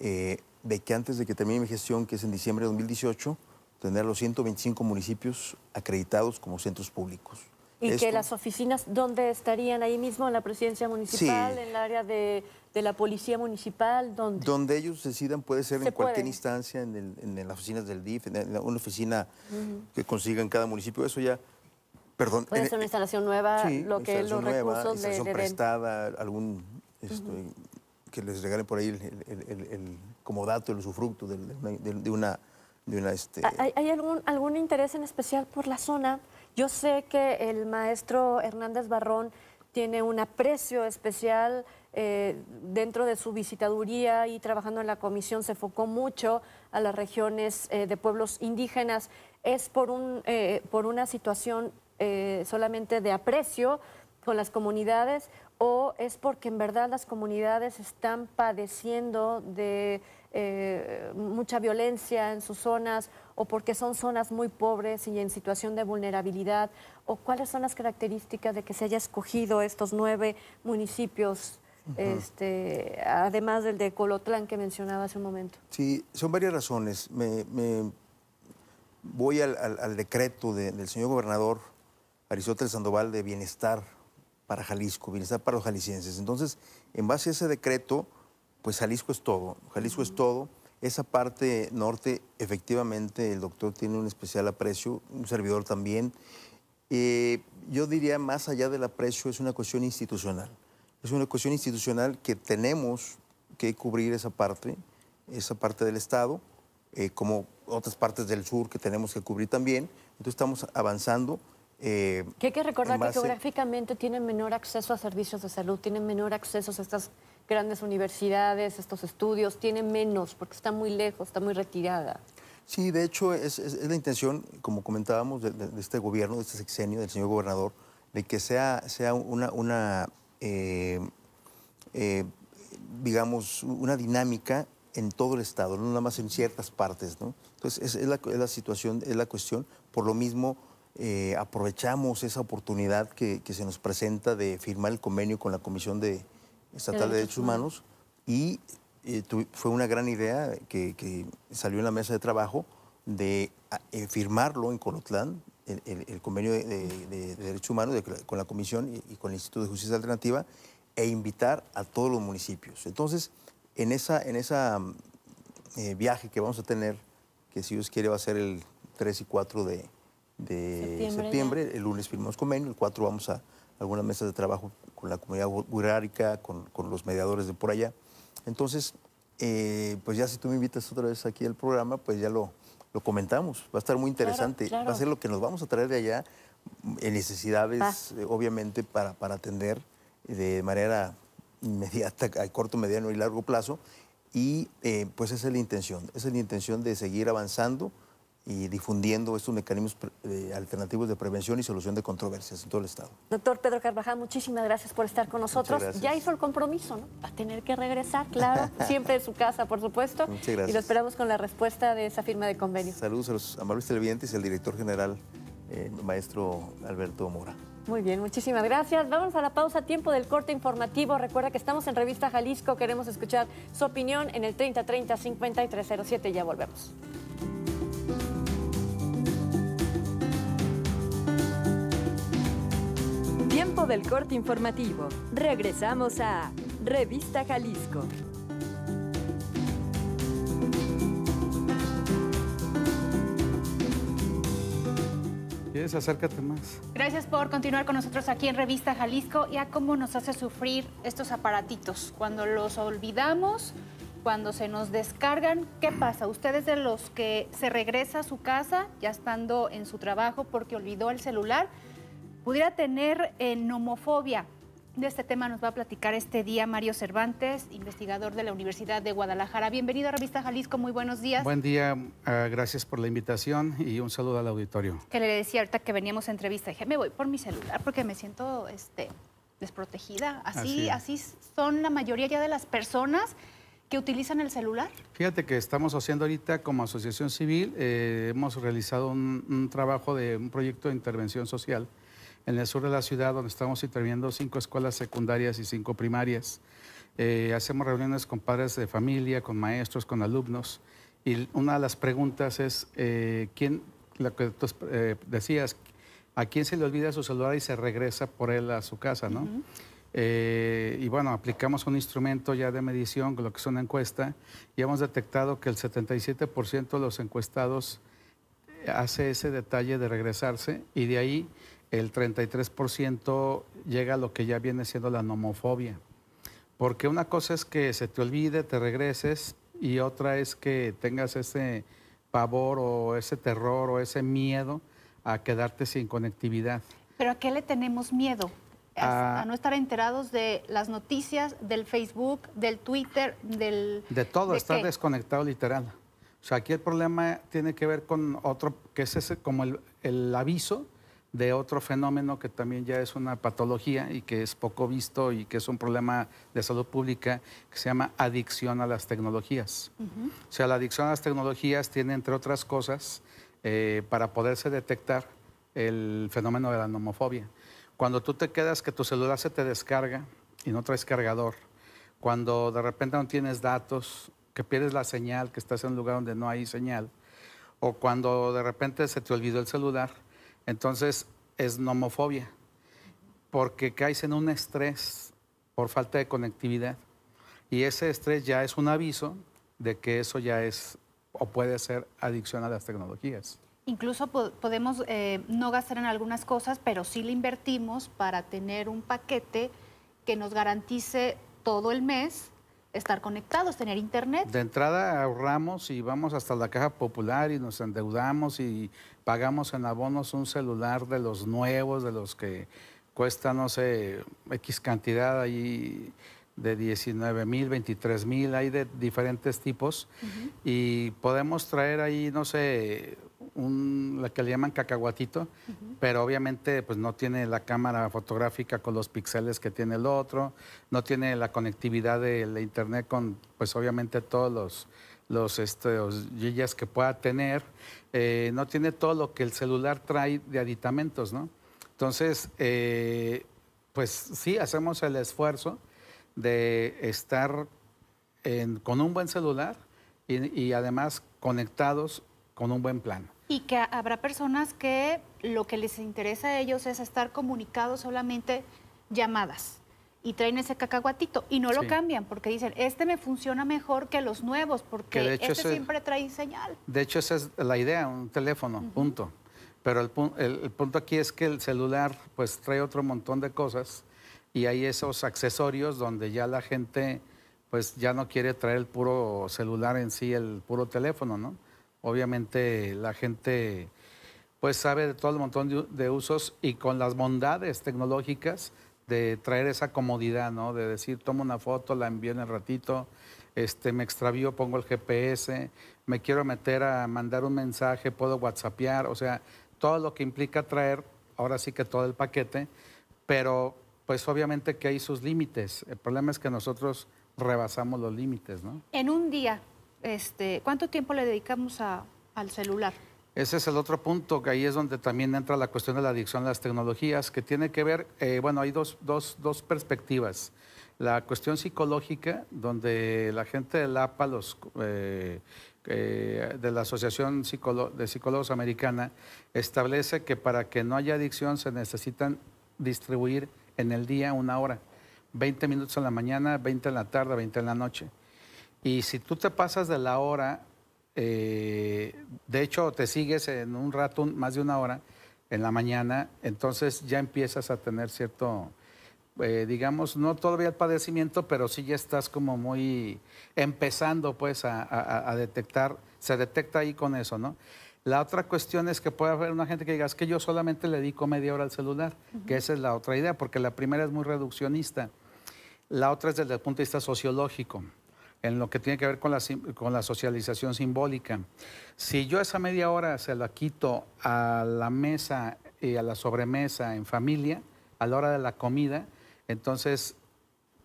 eh, de que antes de que termine mi gestión, que es en diciembre de 2018, tener los 125 municipios acreditados como centros públicos. ¿Y que las oficinas, dónde estarían ahí mismo, en la presidencia municipal, en el área de de la policía municipal, donde... Donde ellos decidan puede ser en cualquier instancia, en, las oficinas del DIF, en, una oficina que consiga en cada municipio, eso ya... Perdón. Puede ser una e-, instalación nueva, lo que los recursos instalación de, prestada, algún... Este, que les regalen por ahí el, como dato, el usufructo de, una... De una este... ¿Hay, hay algún, algún interés en especial por la zona? Yo sé que el maestro Hernández Barrón tiene un aprecio especial eh, dentro de su visitaduría y trabajando en la comisión se enfocó mucho a las regiones eh, de pueblos indígenas. Es por, eh, por una situación solamente de aprecio con las comunidades o es porque en verdad las comunidades están padeciendo de mucha violencia en sus zonas o porque son zonas muy pobres y en situación de vulnerabilidad o cuáles son las características de que se haya escogido estos nueve municipios este, además del de Colotlán que mencionaba hace un momento? Sí, son varias razones. Me, voy al, decreto del señor gobernador Aristóteles Sandoval de bienestar para Jalisco, bienestar para los jaliscienses. Entonces, en base a ese decreto, pues Jalisco es todo, Jalisco es todo. Esa parte norte, efectivamente, el doctor tiene un especial aprecio, un servidor también. Eh, yo diría, más allá del aprecio, es una cuestión institucional es una cuestión institucional que tenemos que cubrir esa parte, esa parte del Estado, eh, como otras partes del sur que tenemos que cubrir también. Entonces estamos avanzando. Eh, que hay que recordar que geográficamente tienen menor acceso a servicios de salud, tienen menor acceso a estas grandes universidades, estos estudios, tienen menos porque está muy lejos, está muy retirada. Sí, de hecho es, la intención, como comentábamos, de, este gobierno, de este sexenio, del señor gobernador, de que sea, sea una eh, eh, digamos, una dinámica en todo el Estado, no nada más en ciertas partes. Entonces, es, es, la, situación, es la cuestión. Por lo mismo, eh, aprovechamos esa oportunidad que, se nos presenta de firmar el convenio con la Comisión de Estatal de Derechos Humanos y fue una gran idea que, salió en la mesa de trabajo de firmarlo en Colotlán el, convenio de, de, de, derechos humanos con la Comisión y, con el Instituto de Justicia Alternativa e invitar a todos los municipios. Entonces, en esa, en esa eh, viaje que vamos a tener, que si Dios quiere va a ser el 3 y 4 de, septiembre, el lunes firmamos convenio, el 4 vamos a algunas mesas de trabajo con la comunidad gurárica, con, los mediadores de por allá. Entonces, eh, pues ya si tú me invitas otra vez aquí al programa, pues ya lo, lo comentamos. Va a estar muy interesante. Va a ser lo que nos vamos a traer de allá, en necesidades, eh, obviamente, para, atender de manera inmediata, a corto, mediano y largo plazo. Y eh, pues esa es la intención. Esa es la intención de seguir avanzando y difundiendo estos mecanismos eh, alternativos de prevención y solución de controversias en todo el Estado. Doctor Pedro Carvajal, muchísimas gracias por estar con nosotros. Ya hizo el compromiso, ¿no? Va a tener que regresar, claro, [LAUGHS] siempre en su casa, por supuesto. Muchas gracias. Y lo esperamos con la respuesta de esa firma de convenio. Saludos a los amables televidentes y al director general, eh, maestro Alberto Mora. Muy bien, muchísimas gracias. Vamos a la pausa, tiempo del corte informativo. Recuerda que estamos en Revista Jalisco, queremos escuchar su opinión en el 3030-5307, ya volvemos. del corte informativo. Regresamos a Revista Jalisco. ¿Quieres? Acércate más. Gracias por continuar con nosotros aquí en Revista Jalisco y a cómo nos hace sufrir estos aparatitos. Cuando los olvidamos, cuando se nos descargan, ¿qué pasa? Ustedes de los que se regresa a su casa ya estando en su trabajo porque olvidó el celular, pudiera tener en eh, De este tema nos va a platicar este día Mario Cervantes, investigador de la Universidad de Guadalajara. Bienvenido a Revista Jalisco, muy buenos días. Buen día, ah, gracias por la invitación y un saludo al auditorio. Que le decía ahorita que veníamos a entrevista, dije, me voy por mi celular porque me siento este, desprotegida. Así, así, son la mayoría ya de las personas que utilizan el celular? Fíjate que estamos haciendo ahorita como asociación civil, eh, hemos realizado un, trabajo de un proyecto de intervención social en el sur de la ciudad, donde estamos interviniendo cinco escuelas secundarias y cinco primarias. Eh, hacemos reuniones con padres de familia, con maestros, con alumnos. Y una de las preguntas es, eh, ¿quién, lo que tú eh, decías, a quién se le olvida su celular y se regresa por él a su casa, ¿no? Eh, y bueno, aplicamos un instrumento ya de medición, lo que es una encuesta, y hemos detectado que el 77% de los encuestados hace ese detalle de regresarse y de ahí el 33% llega a lo que ya viene siendo la nomofobia. Porque una cosa es que se te olvide, te regreses, y otra es que tengas ese pavor o ese terror o ese miedo a quedarte sin conectividad. ¿Pero a qué le tenemos miedo? A, ah. no estar enterados de las noticias, del Facebook, del Twitter, del... De todo, estar desconectado literal. O sea, aquí el problema tiene que ver con otro, que es como el aviso de otro fenómeno que también ya es una patología y que es poco visto y que es un problema de salud pública que se llama adicción a las tecnologías. O sea, la adicción a las tecnologías tiene, entre otras cosas, eh, para poderse detectar el fenómeno de la nomofobia. Cuando tú te quedas que tu celular se te descarga y no traes cargador, cuando de repente no tienes datos, que pierdes la señal, que estás en un lugar donde no hay señal, o cuando de repente se te olvidó el celular, entonces es nomofobia, porque caes en un estrés por falta de conectividad. Y ese estrés ya es un aviso de que eso ya es o puede ser adicción a las tecnologías. Incluso podemos eh, no gastar en algunas cosas, pero sí le invertimos para tener un paquete que nos garantice todo el mes estar conectados, tener internet. De entrada ahorramos y vamos hasta la caja popular y nos endeudamos y pagamos en abonos un celular de los nuevos, de los que cuesta, no sé, X cantidad ahí de 19 mil, 23 mil, hay de diferentes tipos y podemos traer ahí, no sé, la que le llaman cacahuatito, pero obviamente pues no tiene la cámara fotográfica con los píxeles que tiene el otro, no tiene la conectividad de la internet con pues obviamente todos los los, este, que pueda tener, eh, no tiene todo lo que el celular trae de aditamentos, ¿no? Entonces, eh, pues sí, hacemos el esfuerzo de estar con un buen celular y además conectados con un buen plano y que habrá personas que lo que les interesa a ellos es estar comunicados solamente llamadas y traen ese cacahuatito y no lo cambian porque dicen, este me funciona mejor que los nuevos porque este siempre trae señal. De hecho, esa es la idea, un teléfono, punto. Pero el, el, punto aquí es que el celular pues trae otro montón de cosas y hay esos accesorios donde ya la gente pues ya no quiere traer el puro celular en sí, el puro teléfono, ¿no? Obviamente la gente pues sabe de todo el montón de, usos y con las bondades tecnológicas de traer esa comodidad, ¿no? De decir, tomo una foto, la envío en el ratito, este, me extravío, pongo el GPS, me quiero meter a mandar un mensaje, puedo whatsappear, o sea, todo lo que implica traer, ahora sí que todo el paquete, pero pues obviamente que hay sus límites. El problema es que nosotros rebasamos los límites, ¿no? En un día, este, ¿cuánto tiempo le dedicamos al celular? Ese es el otro punto, que ahí es donde también entra la cuestión de la adicción a las tecnologías, que tiene que ver, eh, bueno, hay dos, dos, dos, perspectivas. La cuestión psicológica, donde la gente del APA, los, eh, eh, de la Asociación de Psicólogos Americana, establece que para que no haya adicción se necesitan distribuir en el día una hora, 20 minutos en la mañana, 20 en la tarde, 20 en la noche. Y si tú te pasas de la hora, eh, de hecho te sigues en un rato, más de una hora, en la mañana, entonces ya empiezas a tener cierto, eh, digamos, no todavía el padecimiento, pero sí ya estás como muy empezando pues a, detectar, se detecta ahí con eso, ¿no? La otra cuestión es que puede haber una gente que diga, es que yo solamente le dedico media hora al celular, que esa es la otra idea, porque la primera es muy reduccionista. La otra es desde el punto de vista sociológico en lo que tiene que ver con la, socialización simbólica. Si yo esa media hora se la quito a la mesa y a la sobremesa en familia, a la hora de la comida, entonces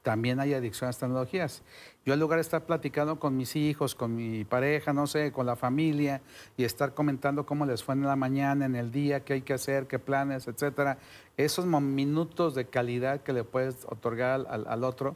también hay adicción a las tecnologías. Yo en lugar de estar platicando con mis hijos, con mi pareja, no sé, con la familia y estar comentando cómo les fue en la mañana, en el día, qué hay que hacer, qué planes, etcétera, esos minutos de calidad que le puedes otorgar al otro,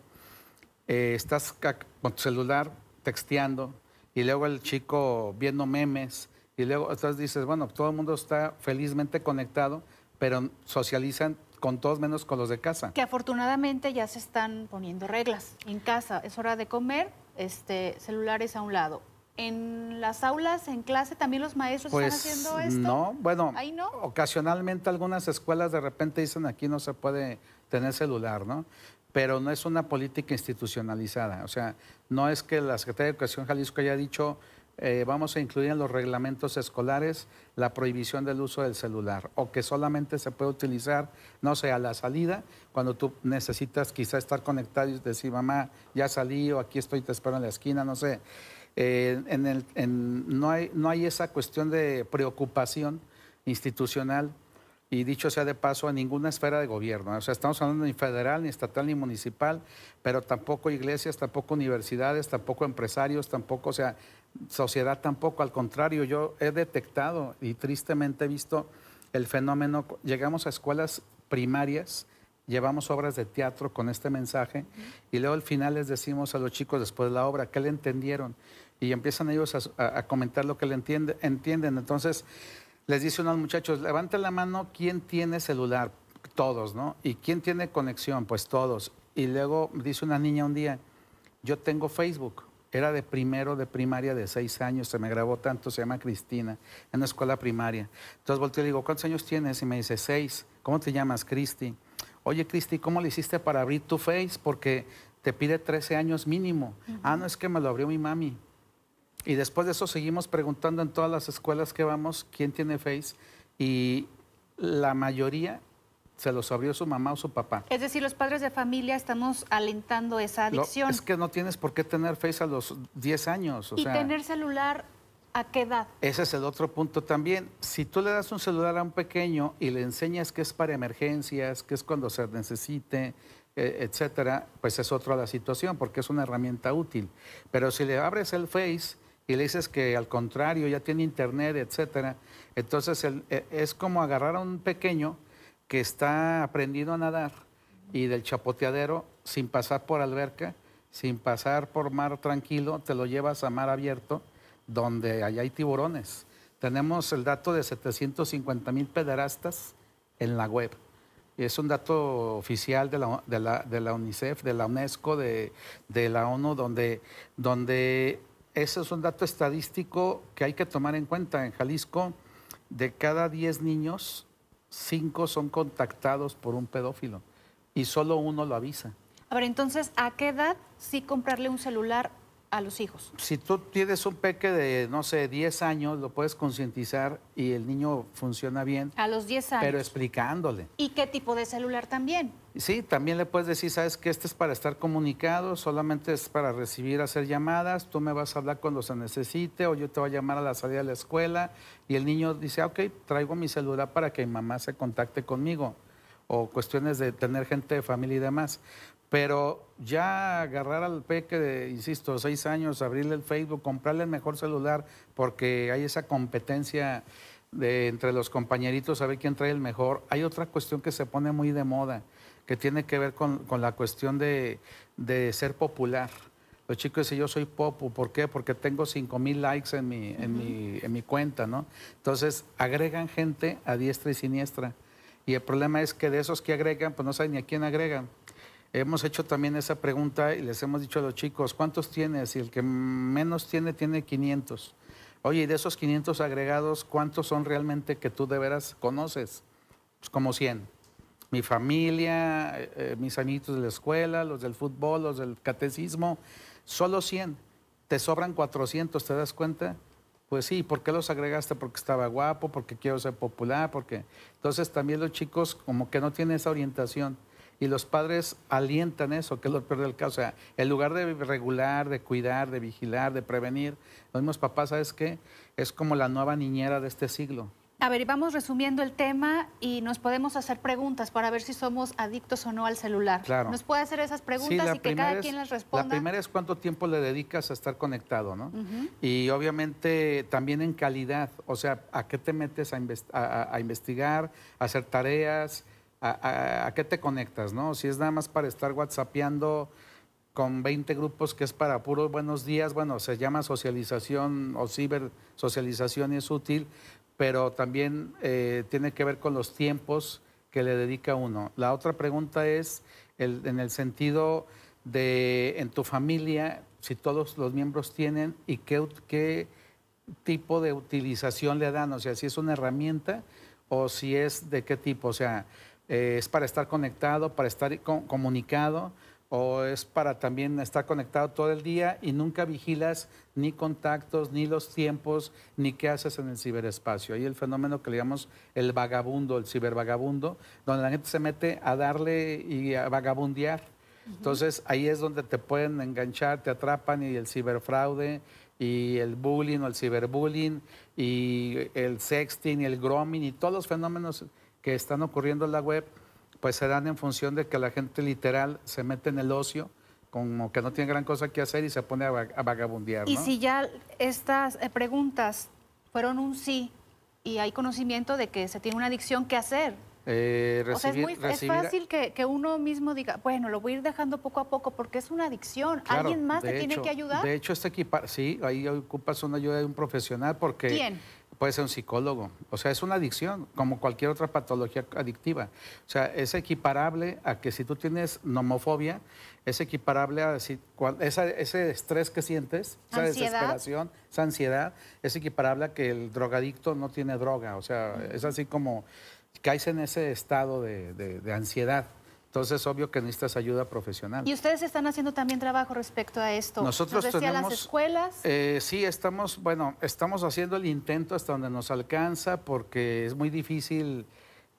eh, estás con tu celular texteando y luego el chico viendo memes y luego entonces dices, bueno, todo el mundo está felizmente conectado, pero socializan con todos menos con los de casa. Que afortunadamente ya se están poniendo reglas. En casa es hora de comer, este, celulares a un lado. ¿En las aulas, en clase, también los maestros están pues, haciendo esto? No, bueno, ocasionalmente algunas escuelas de repente dicen aquí no se puede tener celular, ¿no? pero no es una política institucionalizada. O sea, no es que la Secretaría de Educación Jalisco haya dicho, eh, vamos a incluir en los reglamentos escolares la prohibición del uso del celular o que solamente se puede utilizar, no sé, a la salida, cuando tú necesitas quizá estar conectado y decir, mamá, ya salí o aquí estoy, te espero en la esquina, no sé. Eh, en el, no, hay, no hay esa cuestión de preocupación institucional y dicho sea de paso, a ninguna esfera de gobierno. ¿eh? O sea, estamos hablando ni federal, ni estatal, ni municipal, pero tampoco iglesias, tampoco universidades, tampoco empresarios, tampoco, o sea, sociedad tampoco. Al contrario, yo he detectado y tristemente he visto el fenómeno. Llegamos a escuelas primarias, llevamos obras de teatro con este mensaje y luego al final les decimos a los chicos después de la obra qué le entendieron y empiezan ellos a, comentar lo que le entiende, entienden. Entonces, les dice unos a muchachos, levanten la mano quién tiene celular, todos, ¿no? ¿Y quién tiene conexión? Pues todos. Y luego dice una niña un día, yo tengo Facebook. Era de primero de primaria de seis años, se me grabó tanto, se llama Cristina, en la escuela primaria. Entonces volteo y le digo, ¿cuántos años tienes? Y me dice, seis. ¿Cómo te llamas, Cristi? Oye, Cristi, ¿cómo le hiciste para abrir tu Face? Porque te pide 13 años mínimo. Ah, no, es que me lo abrió mi mami. Y después de eso seguimos preguntando en todas las escuelas que vamos quién tiene Face y la mayoría se los abrió su mamá o su papá. Es decir, los padres de familia estamos alentando esa adicción. es que no tienes por qué tener Face a los 10 años. y tener celular ¿A qué edad? Ese es el otro punto también. Si tú le das un celular a un pequeño y le enseñas que es para emergencias, que es cuando se necesite, e, etcétera, pues es otra la situación porque es una herramienta útil. Pero si le abres el Face y le dices que al contrario ya tiene internet, etcétera. Entonces e, es como agarrar a un pequeño que está aprendido a nadar y del chapoteadero sin pasar por alberca, sin pasar por mar tranquilo, te lo llevas a mar abierto donde allá hay tiburones. Tenemos el dato de 750 mil pederastas en la web. Es un dato oficial de la, de la, UNICEF, de la UNESCO, de, la ONU, donde, donde ese es un dato estadístico que hay que tomar en cuenta. En Jalisco, de cada 10 niños, 5 son contactados por un pedófilo y solo uno lo avisa. A ver, entonces, ¿a qué edad sí comprarle un celular a los hijos. Si tú tienes un peque de, no sé, 10 años, lo puedes concientizar y el niño funciona bien. A los 10 años. Pero explicándole. ¿Y qué tipo de celular también? Sí, también le puedes decir, sabes que este es para estar comunicado, solamente es para recibir, hacer llamadas, tú me vas a hablar cuando se necesite o yo te voy a llamar a la salida de la escuela y el niño dice, ah, ok, traigo mi celular para que mi mamá se contacte conmigo o cuestiones de tener gente de familia y demás. Pero ya agarrar al peque de, insisto, seis años, abrirle el Facebook, comprarle el mejor celular, porque hay esa competencia de, entre los compañeritos a ver quién trae el mejor. Hay otra cuestión que se pone muy de moda, que tiene que ver con, la cuestión de, ser popular. Los chicos dicen, yo soy popu, ¿por qué? Porque tengo 5 mil likes en mi, mi, en mi cuenta, ¿no? Entonces, agregan gente a diestra y siniestra. Y el problema es que de esos que agregan, pues no saben ni a quién agregan hemos hecho también esa pregunta y les hemos dicho a los chicos, ¿cuántos tienes? Y el que menos tiene, tiene 500. Oye, y de esos 500 agregados, ¿cuántos son realmente que tú de veras conoces? Pues como 100. Mi familia, eh, eh, mis amiguitos de la escuela, los del fútbol, los del catecismo, solo 100. Te sobran 400, ¿te das cuenta? Pues sí, ¿por qué los agregaste? Porque estaba guapo, porque quiero ser popular, porque... Entonces también los chicos como que no tienen esa orientación y los padres alientan eso, que es lo peor del caso. O sea, en lugar de regular, de cuidar, de vigilar, de prevenir, los mismos papás, ¿sabes qué? Es como la nueva niñera de este siglo. A ver, vamos resumiendo el tema y nos podemos hacer preguntas para ver si somos adictos o no al celular. Claro. Nos puede hacer esas preguntas y que cada quien las responda. La primera es cuánto tiempo le dedicas a estar conectado, ¿no? Y obviamente también en calidad, o sea, a qué te metes a, a investigar, a hacer tareas, a, qué te conectas, ¿no? Si es nada más para estar whatsappeando con 20 grupos que es para puros buenos días, bueno, se llama socialización o cibersocialización y es útil, pero también eh, tiene que ver con los tiempos que le dedica uno. La otra pregunta es el, en el sentido de en tu familia, si todos los miembros tienen y qué, qué tipo de utilización le dan, o sea, si es una herramienta o si es de qué tipo, o sea, eh, es para estar conectado, para estar comunicado, o es para también estar conectado todo el día y nunca vigilas ni contactos, ni los tiempos, ni qué haces en el ciberespacio. Hay el fenómeno que le llamamos el vagabundo, el cibervagabundo, donde la gente se mete a darle y a vagabundear. Entonces ahí es donde te pueden enganchar, te atrapan y el ciberfraude y el bullying o el ciberbullying y el sexting y el grooming y todos los fenómenos están ocurriendo en la web, pues se dan en función de que la gente literal se mete en el ocio, como que no tiene gran cosa que hacer y se pone a, vagabundear. ¿no? Y si ya estas eh, preguntas fueron un sí y hay conocimiento de que se tiene una adicción, ¿qué hacer? Eh, o sea, es, muy, fácil que, uno mismo diga, bueno, lo voy a ir dejando poco a poco porque es una adicción. ¿Alguien más te tiene que ayudar? De hecho, este equipa sí, ahí ocupas una ayuda de un profesional porque... ¿Quién? puede ser un psicólogo. O sea, es una adicción, como cualquier otra patología adictiva. O sea, es equiparable a que si tú tienes nomofobia, es equiparable a decir... esa, ese estrés que sientes, esa desesperación, esa ansiedad, es equiparable a que el drogadicto no tiene droga. O sea, es así como caes en ese estado de ansiedad. Entonces, obvio que necesitas ayuda profesional. ¿Y ustedes están haciendo también trabajo respecto a esto? Nosotros Nos las escuelas. Eh, sí, estamos, bueno, estamos haciendo el intento hasta donde nos alcanza porque es muy difícil.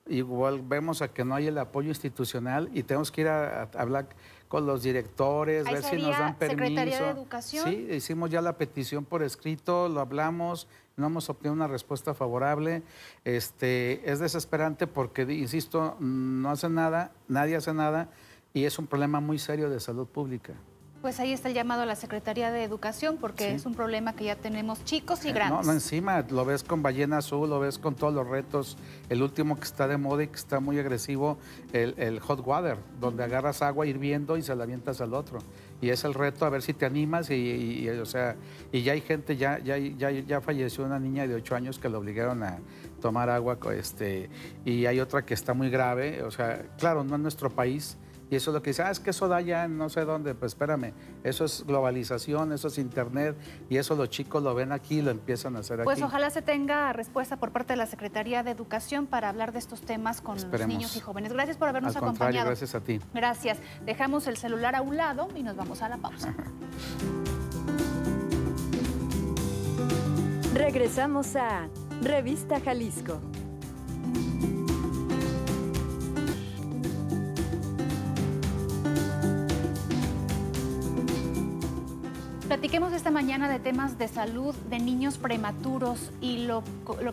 Igual vemos a que no hay el apoyo institucional y tenemos que ir a, hablar con los directores, ver si nos dan permiso. Secretaría de Educación. Sí, hicimos ya la petición por escrito, lo hablamos no hemos obtenido una respuesta favorable. Este, es desesperante porque, insisto, no hace nada, nadie hace nada y es un problema muy serio de salud pública. Pues ahí está el llamado a la Secretaría de Educación porque es un problema que ya tenemos chicos y grandes. No, no, encima, lo ves con Ballena Azul, lo ves con todos los retos. El último que está de moda y que está muy agresivo, el, el hot water, donde agarras agua hirviendo y se la avientas al otro y es el reto a ver si te animas y, o sea, y ya hay gente, ya, ya, ya, falleció una niña de 8 años que la obligaron a tomar agua, este, y hay otra que está muy grave, o sea, claro, no en nuestro país, y eso es lo que dice, ah, es que eso da ya no sé dónde, pues espérame, eso es globalización, eso es internet y eso los chicos lo ven aquí y lo empiezan a hacer pues aquí. Pues ojalá se tenga respuesta por parte de la Secretaría de Educación para hablar de estos temas con los niños y jóvenes. Gracias por habernos acompañado. Gracias a ti. Gracias. Dejamos el celular a un lado y nos vamos a la pausa. Regresamos a Revista Jalisco. Platiquemos esta mañana de temas de salud de niños prematuros y lo,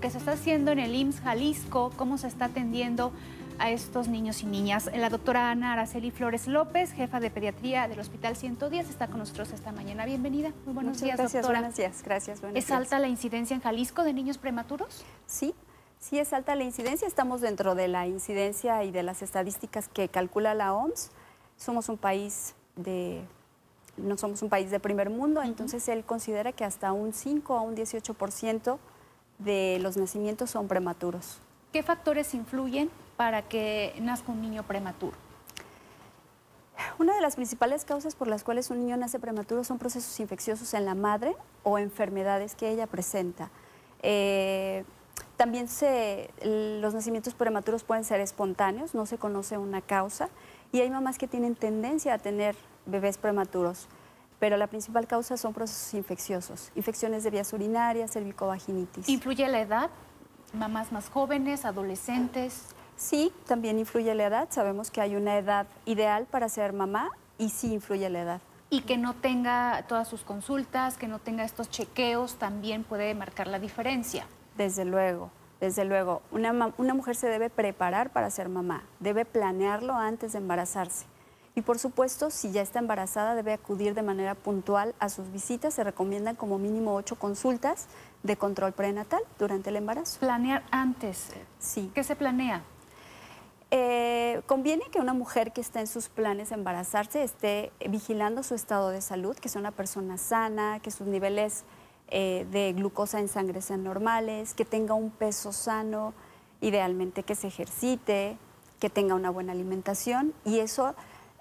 que se está haciendo en el IMSS Jalisco, cómo se está atendiendo a estos niños y niñas. La doctora Ana Araceli Flores López, jefa de pediatría del Hospital 110, está con nosotros esta mañana. Bienvenida. Muy buenos días, gracias, doctora. Gracias, gracias, gracias. ¿Es alta la incidencia en Jalisco de niños prematuros? Sí, sí es alta la incidencia. Estamos dentro de la incidencia y de las estadísticas que calcula la OMS. Somos un país de no somos un país de primer mundo, entonces él considera que hasta un 5 a un 18% de los nacimientos son prematuros. ¿Qué factores influyen para que nazca un niño prematuro? Una de las principales causas por las cuales un niño nace prematuro son procesos infecciosos en la madre o enfermedades que ella presenta. Eh, también se, los nacimientos prematuros pueden ser espontáneos, no se conoce una causa y hay mamás que tienen tendencia a tener bebés prematuros, pero la principal causa son procesos infecciosos, infecciones de vías urinarias, cervicovaginitis. ¿Influye la edad? ¿Mamás más jóvenes, adolescentes? Sí, también influye la edad. Sabemos que hay una edad ideal para ser mamá y sí influye la edad. Y que no tenga todas sus consultas, que no tenga estos chequeos, también puede marcar la diferencia. Desde luego, desde luego. Una, una mujer se debe preparar para ser mamá, debe planearlo antes de embarazarse y por supuesto, si ya está embarazada, debe acudir de manera puntual a sus visitas. Se recomiendan como mínimo ocho consultas de control prenatal durante el embarazo. Planear antes. Sí. ¿Qué se planea? Eh, conviene que una mujer que está en sus planes embarazarse esté vigilando su estado de salud, que sea una persona sana, que sus niveles eh, de glucosa en sangre sean normales, que tenga un peso sano, idealmente que se ejercite, que tenga una buena alimentación y eso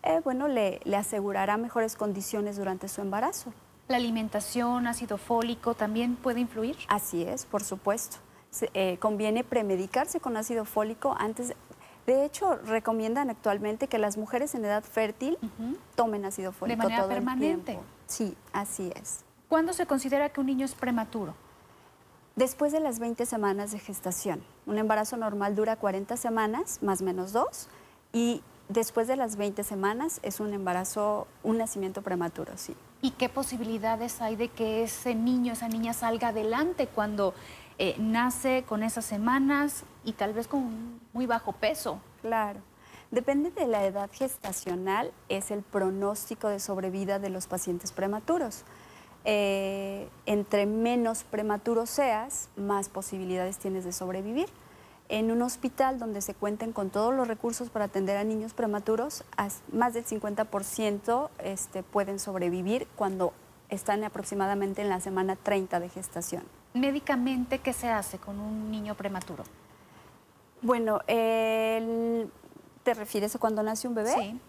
eh, bueno, le, asegurará mejores condiciones durante su embarazo. ¿La alimentación, ácido fólico también puede influir? Así es, por supuesto. Eh, conviene premedicarse con ácido fólico antes. De hecho, recomiendan actualmente que las mujeres en edad fértil tomen ácido fólico. De manera permanente. Sí, así es. ¿Cuándo se considera que un niño es prematuro? Después de las 20 semanas de gestación. Un embarazo normal dura 40 semanas, más o menos dos, y Después de las 20 semanas es un embarazo, un nacimiento prematuro, sí. ¿Y qué posibilidades hay de que ese niño, esa niña salga adelante cuando eh, nace con esas semanas y tal vez con muy bajo peso? Claro. Depende de la edad gestacional, es el pronóstico de sobrevida de los pacientes prematuros. Eh, entre menos prematuro seas, más posibilidades tienes de sobrevivir en un hospital donde se cuenten con todos los recursos para atender a niños prematuros, más del 50% este, pueden sobrevivir cuando están aproximadamente en la semana 30 de gestación. ¿Médicamente qué se hace con un niño prematuro? Bueno, ¿te refieres a cuando nace un bebé? Sí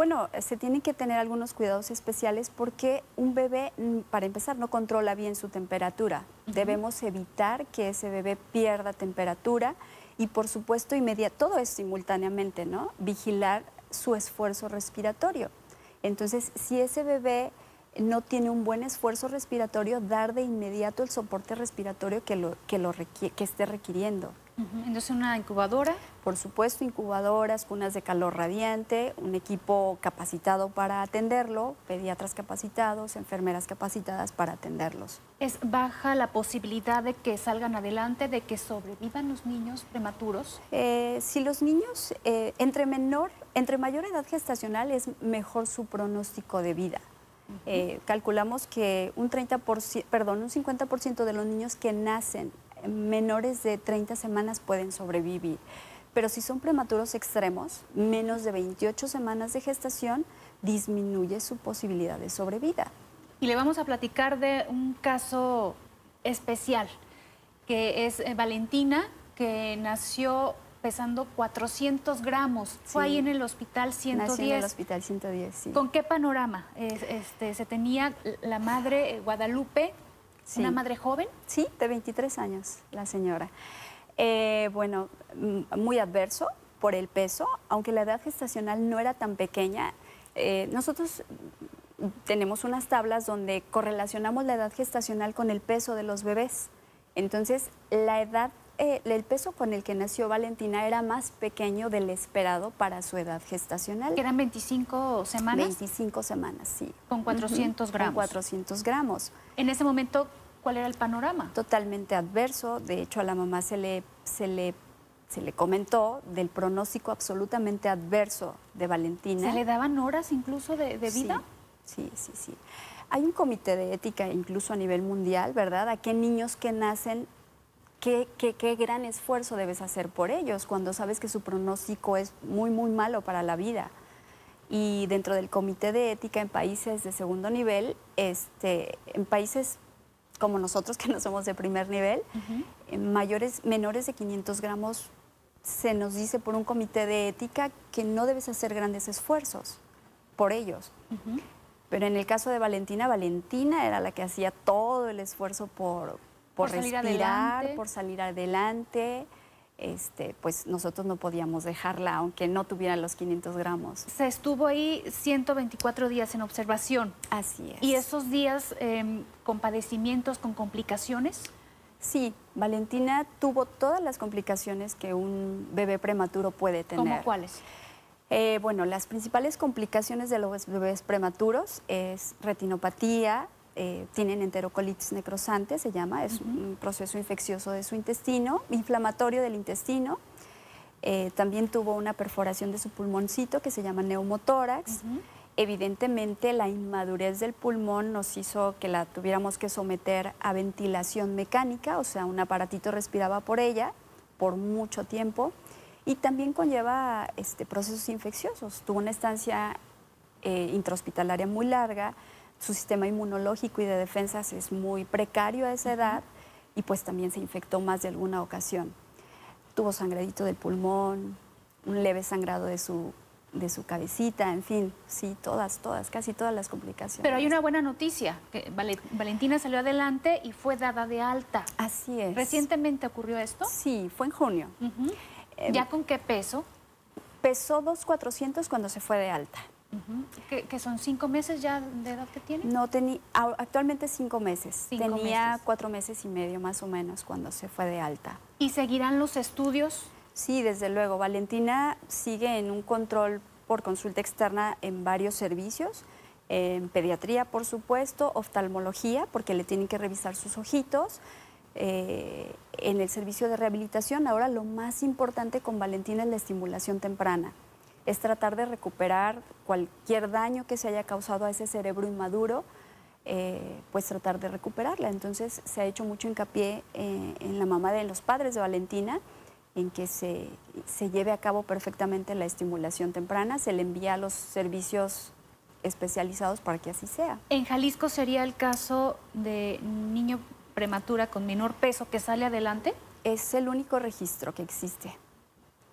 bueno, se tienen que tener algunos cuidados especiales porque un bebé, mm, para empezar, no controla bien su temperatura. Debemos evitar que ese bebé pierda temperatura y, por supuesto, todo es simultáneamente, ¿no? Vigilar su esfuerzo respiratorio. Entonces, si ese bebé no tiene un buen esfuerzo respiratorio, dar de inmediato el soporte respiratorio que, lo, que esté requiriendo. Entonces, una incubadora. Por supuesto, incubadoras, cunas de calor radiante, un equipo capacitado para atenderlo, pediatras capacitados, enfermeras capacitadas para atenderlos. ¿Es baja la posibilidad de que salgan adelante, de que sobrevivan los niños prematuros? Eh, si los niños, eh, entre, menor, entre mayor edad gestacional, es mejor su pronóstico de vida. Eh, calculamos que un 30%, perdón, un 50% de los niños que nacen menores de 30 semanas pueden sobrevivir. Pero si son prematuros extremos, menos de 28 semanas de gestación, disminuye su posibilidad de sobrevida. Y le vamos a platicar de un caso especial, que es eh, Valentina, que nació pesando 400 gramos. Fue ahí en el hospital 110. Nació en el hospital 110, sí. ¿Con qué panorama este, se tenía la madre eh, Guadalupe ¿Una madre joven? Sí, de 23 años, la señora. Eh, bueno, mm, muy adverso por el peso, aunque la edad gestacional no era tan pequeña. Eh, nosotros tenemos unas tablas donde correlacionamos la edad gestacional con el peso de los bebés. Entonces, la edad, eh, el peso con el que nació Valentina era más pequeño del esperado para su edad gestacional. ¿Eran 25 semanas? 25 semanas, sí. Con 400 gramos. Con 400 gramos. En ese momento, ¿Cuál era el panorama? Totalmente adverso. De hecho, a la mamá se le, se le, se le comentó del pronóstico absolutamente adverso de Valentina. ¿Se le daban horas incluso de, vida? Sí, sí, sí, Hay un comité de ética incluso a nivel mundial, ¿verdad? ¿A qué niños que nacen Qué, qué, gran esfuerzo debes hacer por ellos cuando sabes que su pronóstico es muy, muy malo para la vida. Y dentro del Comité de Ética en países de segundo nivel, este, en países como nosotros que no somos de primer nivel, mayores, menores de 500 gramos, se nos dice por un comité de ética que no debes hacer grandes esfuerzos por ellos. Pero en el caso de Valentina, Valentina era la que hacía todo el esfuerzo por, por, respirar, por salir adelante. Este, pues nosotros no podíamos dejarla, aunque no tuviera los 500 gramos. Se estuvo ahí 124 días en observación. Así es. ¿Y esos días em, con padecimientos, con complicaciones? Sí, Valentina tuvo todas las complicaciones que un bebé prematuro puede tener. ¿Cómo cuáles? Eh, bueno, las principales complicaciones de los bebés prematuros es retinopatía, eh, tienen enterocolitis necrosante, se llama, es un proceso infeccioso de su intestino, inflamatorio del intestino. Eh, también tuvo una perforación de su pulmoncito que se llama neumotórax. Evidentemente la inmadurez del pulmón nos hizo que la tuviéramos que someter a ventilación mecánica, o sea, un aparatito respiraba por ella por mucho tiempo y también conlleva este, procesos infecciosos. Tuvo una estancia eh, intrahospitalaria muy larga, su sistema inmunológico y de defensas es muy precario a esa edad y pues también se infectó más de alguna ocasión. Tuvo sangradito del pulmón, un leve sangrado de su, de su cabecita, en fin, sí, todas, todas, casi todas las complicaciones. Pero hay una buena noticia, que Valentina salió adelante y fue dada de alta. Así es. ¿Recientemente ocurrió esto? Sí, fue en junio. Em, ¿Ya con qué peso? Pesó 2,400 cuando se fue de alta. ¿Que, son cinco meses ya de edad que tiene? No, tenía actualmente cinco meses. tenía cuatro meses y medio más o menos cuando se fue de alta. ¿Y seguirán los estudios? Sí, desde luego. Valentina sigue en un control por consulta externa en varios servicios, en pediatría, por supuesto, oftalmología, porque le tienen que revisar sus ojitos, eh, en el servicio de rehabilitación. Ahora lo más importante con Valentina es la estimulación temprana es tratar de recuperar cualquier daño que se haya causado a ese cerebro inmaduro, eh, pues tratar de recuperarla. Entonces se ha hecho mucho hincapié eh, en la mamá de los padres de Valentina, en que se, se, lleve a cabo perfectamente la estimulación temprana, se le envía a los servicios especializados para que así sea. En Jalisco sería el caso de niño prematura con menor peso que sale adelante. Es el único registro que existe,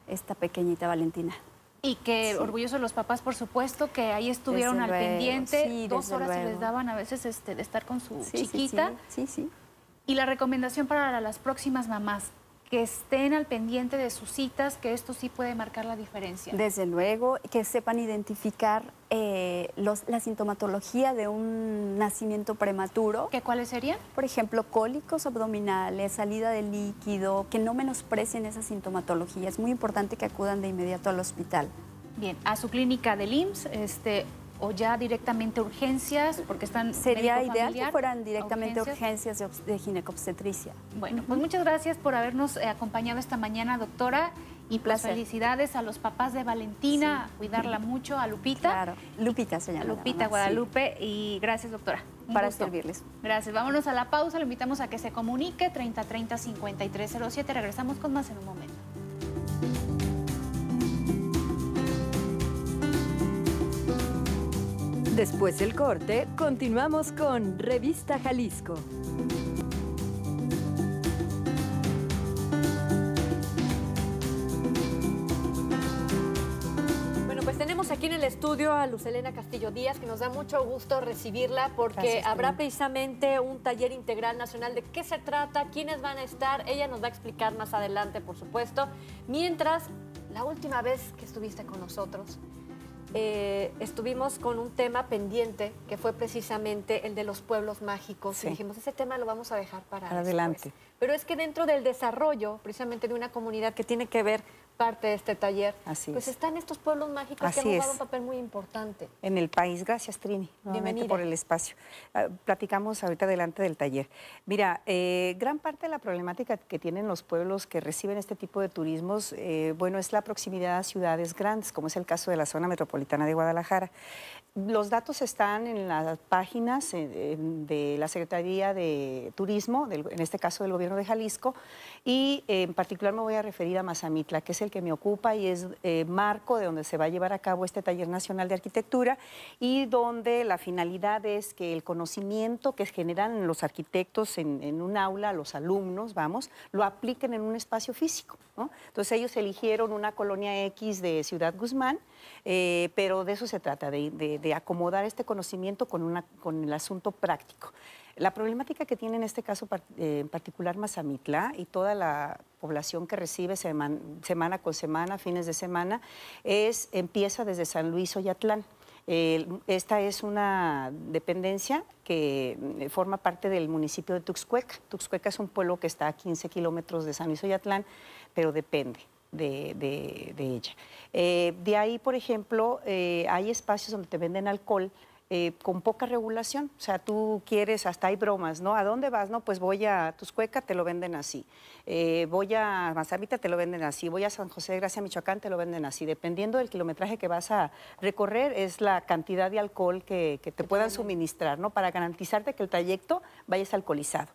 esta pequeñita Valentina. Y que orgullosos los papás, por supuesto, que ahí estuvieron al pendiente. Dos horas se les daban a veces este, de estar con su chiquita. sí, sí. Y la recomendación para las próximas mamás, que estén al pendiente de sus citas, que esto sí puede marcar la diferencia. Desde luego, que sepan identificar eh, los, la sintomatología de un nacimiento prematuro. ¿Qué cuáles serían? Por ejemplo, cólicos abdominales, salida de líquido, que no menosprecien esa sintomatología. Es muy importante que acudan de inmediato al hospital. Bien, a su clínica del IMSS, este, o ya directamente urgencias, porque están... Sería ideal que fueran directamente urgencias, de, ginecobstetricia. Bueno, pues muchas gracias por habernos eh, acompañado esta mañana, doctora. Y pues felicidades a los papás de Valentina, cuidarla mucho, a Lupita. Claro, Lupita señora. Lupita Guadalupe y gracias doctora. Para servirles. Gracias, vámonos a la pausa, lo invitamos a que se comunique 3030-5307, regresamos con más en un momento. Después del corte, continuamos con Revista Jalisco. Bueno, pues tenemos aquí en el estudio a Luz Elena Castillo Díaz, que nos da mucho gusto recibirla porque habrá precisamente un taller integral nacional de qué se trata, quiénes van a estar. Ella nos va a explicar más adelante, por supuesto. Mientras, la última vez que estuviste con nosotros, eh, estuvimos con un tema pendiente que fue precisamente el de los pueblos mágicos. Y dijimos, ese tema lo vamos a dejar para, para adelante. Pero es que dentro del desarrollo, precisamente de una comunidad que tiene que ver parte de este taller, Así pues están estos pueblos mágicos que han jugado un papel muy importante. En el país. Gracias, Trini, Bienvenida. por el espacio. Ah, platicamos ahorita delante del taller. Mira, eh, gran parte de la problemática que tienen los pueblos que reciben este tipo de turismos, eh, bueno, es la proximidad a ciudades grandes, como es el caso de la zona metropolitana de Guadalajara. Los datos están en las páginas eh, de la Secretaría de Turismo, en este caso del Gobierno de Jalisco, y eh, en particular me voy a referir a Mazamitla, que es el que me ocupa y es eh, marco de donde se va a llevar a cabo este Taller Nacional de Arquitectura y donde la finalidad es que el conocimiento que generan los arquitectos en, un aula, los alumnos, vamos, lo apliquen en un espacio físico. Entonces ellos eligieron una colonia X de Ciudad Guzmán eh, pero de eso se trata, de, acomodar este conocimiento con, el asunto práctico. La problemática que tiene en este caso eh, en particular Mazamitla y toda la población que recibe semana, con semana, fines de semana, es, empieza desde San Luis Oyatlán. esta es una dependencia que mm, forma parte del municipio de Tuxcueca. Tuxcueca es un pueblo que está a 15 kilómetros de San Luis Oyatlán, pero depende de, ella. Eh, de ahí, por ejemplo, eh, hay espacios donde te venden alcohol. Eh, con poca regulación, o sea, tú quieres, hasta hay bromas, ¿no? ¿A dónde vas? No, pues voy a Tuscueca, te lo venden así, voy a Mazamita, te lo venden así, voy a San José de Gracia, Michoacán, te lo venden así, dependiendo del kilometraje que vas a recorrer, es la cantidad de alcohol que, que te puedan suministrar, ¿no? Para garantizarte que el trayecto vayas alcoholizado.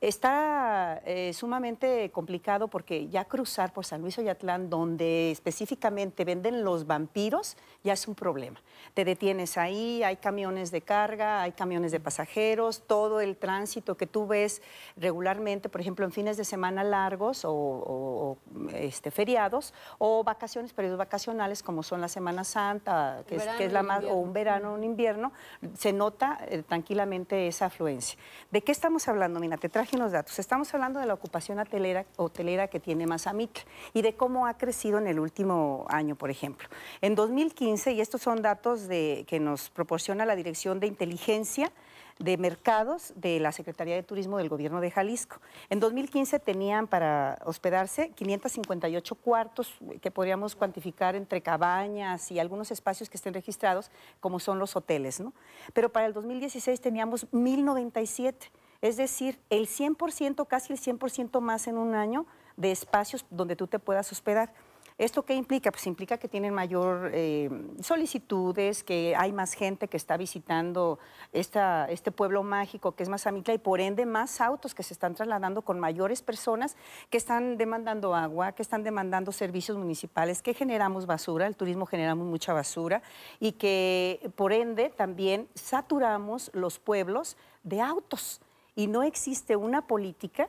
Está eh, sumamente complicado porque ya cruzar por San Luis Oyatlán, donde específicamente venden los vampiros, ya es un problema. Te detienes ahí, hay camiones de carga, hay camiones de pasajeros, todo el tránsito que tú ves regularmente, por ejemplo, en fines de semana largos o, este, feriados, o vacaciones, periodos vacacionales como son la Semana Santa, que, es, la más, o un verano, un invierno, se nota eh, tranquilamente esa afluencia. ¿De qué estamos hablando? Mina? te traje datos. Estamos hablando de la ocupación hotelera, que tiene Mazamitla y de cómo ha crecido en el último año, por ejemplo. En 2015, y estos son datos que nos proporciona la Dirección de Inteligencia, de mercados de la Secretaría de Turismo del Gobierno de Jalisco. En 2015 tenían para hospedarse 558 cuartos que podríamos cuantificar entre cabañas y algunos espacios que estén registrados, como son los hoteles, ¿no? Pero para el 2016 teníamos 1097 es decir, el 100%, casi el 100% más en un año de espacios donde tú te puedas hospedar. ¿Esto qué implica? Pues implica que tienen mayor eh, solicitudes, que hay más gente que está visitando este pueblo mágico que es Mazamitla y por ende más autos que se están trasladando con mayores personas que están demandando agua, que están demandando servicios municipales, que generamos basura, el turismo generamos mucha basura y que por ende también saturamos los pueblos de autos y no existe una política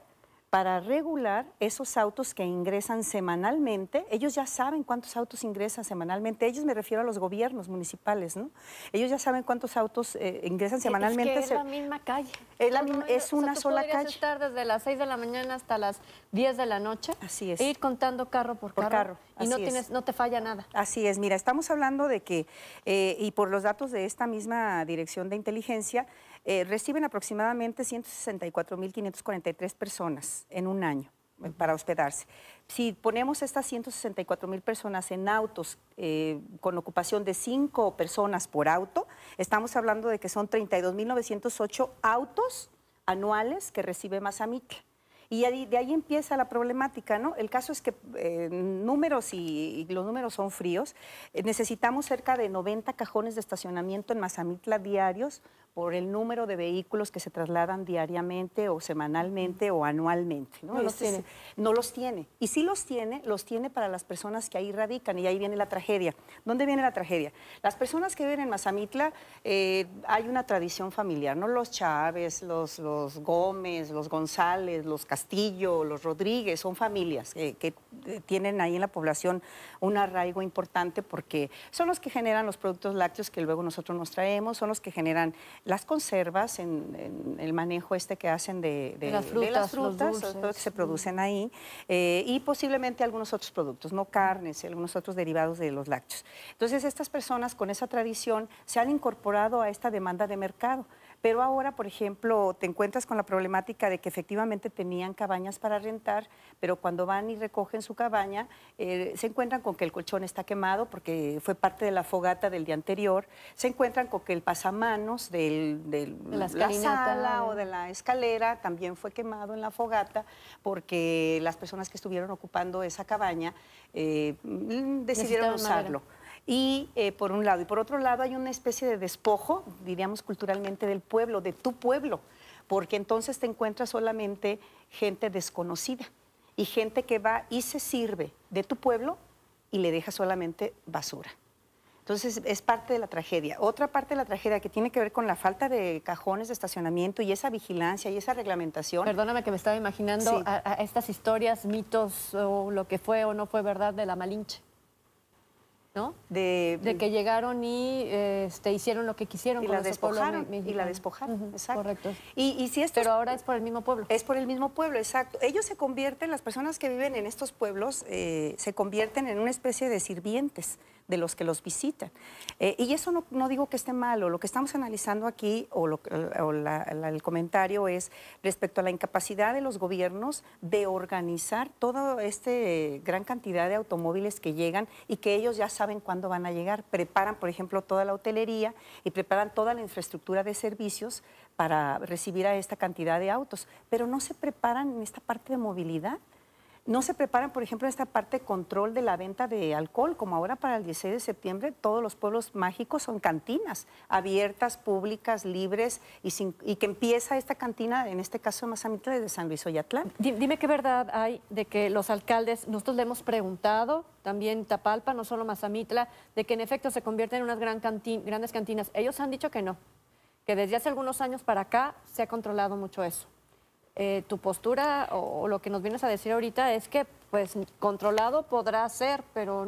para regular esos autos que ingresan semanalmente. Ellos ya saben cuántos autos ingresan semanalmente. Ellos me refiero a los gobiernos municipales, ¿no? Ellos ya saben cuántos autos eh, ingresan semanalmente. Es, la misma calle. Es, una sola calle. estar desde las 6 de la mañana hasta las 10 de la noche. Así es. E ir contando carro por, carro, Y no, tienes, no te falla nada. Así es. Mira, estamos hablando de que, eh, y por los datos de esta misma Dirección de Inteligencia, eh, reciben aproximadamente 164.543 personas en un año eh, para hospedarse. Si ponemos estas 164 mil personas en autos eh, con ocupación de 5 personas por auto, estamos hablando de que son 32.908 autos anuales que recibe Mazamitla. Y de ahí empieza la problemática, ¿no? El caso es que números y, los números son fríos. necesitamos cerca de 90 cajones de estacionamiento en Mazamitla diarios por el número de vehículos que se trasladan diariamente o semanalmente o anualmente. No, los tiene. Y si los tiene, los tiene para las personas que ahí radican y ahí viene la tragedia. ¿Dónde viene la tragedia? Las personas que viven en Mazamitla eh, hay una tradición familiar, ¿no? Los Chávez, los, los Gómez, los González, los Castillo, los Rodríguez, son familias que, que eh, tienen ahí en la población un arraigo importante porque son los que generan los productos lácteos que luego nosotros nos traemos, son los que generan las conservas, en, el manejo este que hacen de, las frutas, que se producen ahí, eh, y posiblemente algunos otros productos, no carnes, algunos otros derivados de los lácteos. Entonces, estas personas con esa tradición se han incorporado a esta demanda de mercado. Pero ahora, por ejemplo, te encuentras con la problemática de que efectivamente tenían cabañas para rentar, pero cuando van y recogen su cabaña, eh, se encuentran con que el colchón está quemado porque fue parte de la fogata del día anterior, se encuentran con que el pasamanos de la, o de la escalera también fue quemado en la fogata porque las personas que estuvieron ocupando esa cabaña eh, mm, decidieron usarlo y eh, por un lado. Y por otro lado hay una especie de despojo, diríamos culturalmente, del pueblo, de tu pueblo, porque entonces te encuentras solamente gente desconocida y gente que va y se sirve de tu pueblo y le deja solamente basura. Entonces es parte de la tragedia. Otra parte de la tragedia que tiene que ver con la falta de cajones de estacionamiento y esa vigilancia y esa reglamentación. Perdóname que me estaba imaginando estas historias, mitos o lo que fue o no fue verdad de la Malinche. De, que llegaron y este, hicieron lo que quisieron. Y la despojaron. Y la despojaron, exacto. Correcto. Y, si esto Pero ahora es por el mismo pueblo. Es por el mismo pueblo, exacto. Ellos se convierten, las personas que viven en estos pueblos, eh, se convierten en una especie de sirvientes de los que los visitan. Eh, y eso no, digo que esté malo, lo que estamos analizando aquí o, el comentario es respecto a la incapacidad de los gobiernos de organizar toda esta gran cantidad de automóviles que llegan y que ellos ya saben cuándo van a llegar. Preparan, por ejemplo, toda la hotelería y preparan toda la infraestructura de servicios para recibir a esta cantidad de autos, pero no se preparan en esta parte de movilidad no se preparan, por ejemplo, en esta parte de control de la venta de alcohol, como ahora para el 16 de septiembre, todos los pueblos mágicos son cantinas abiertas, públicas, libres, y, que empieza esta cantina, en este caso Mazamitla, desde San Luis Oyatlán. Dime qué verdad hay de que los alcaldes, nosotros le hemos preguntado, también Tapalpa, no solo Mazamitla, de que en efecto se convierten en unas grandes cantinas. Ellos han dicho que no, que desde hace algunos años para acá se ha controlado mucho eso. Eh, tu postura o, lo que nos vienes a decir ahorita es que, pues, controlado podrá ser, pero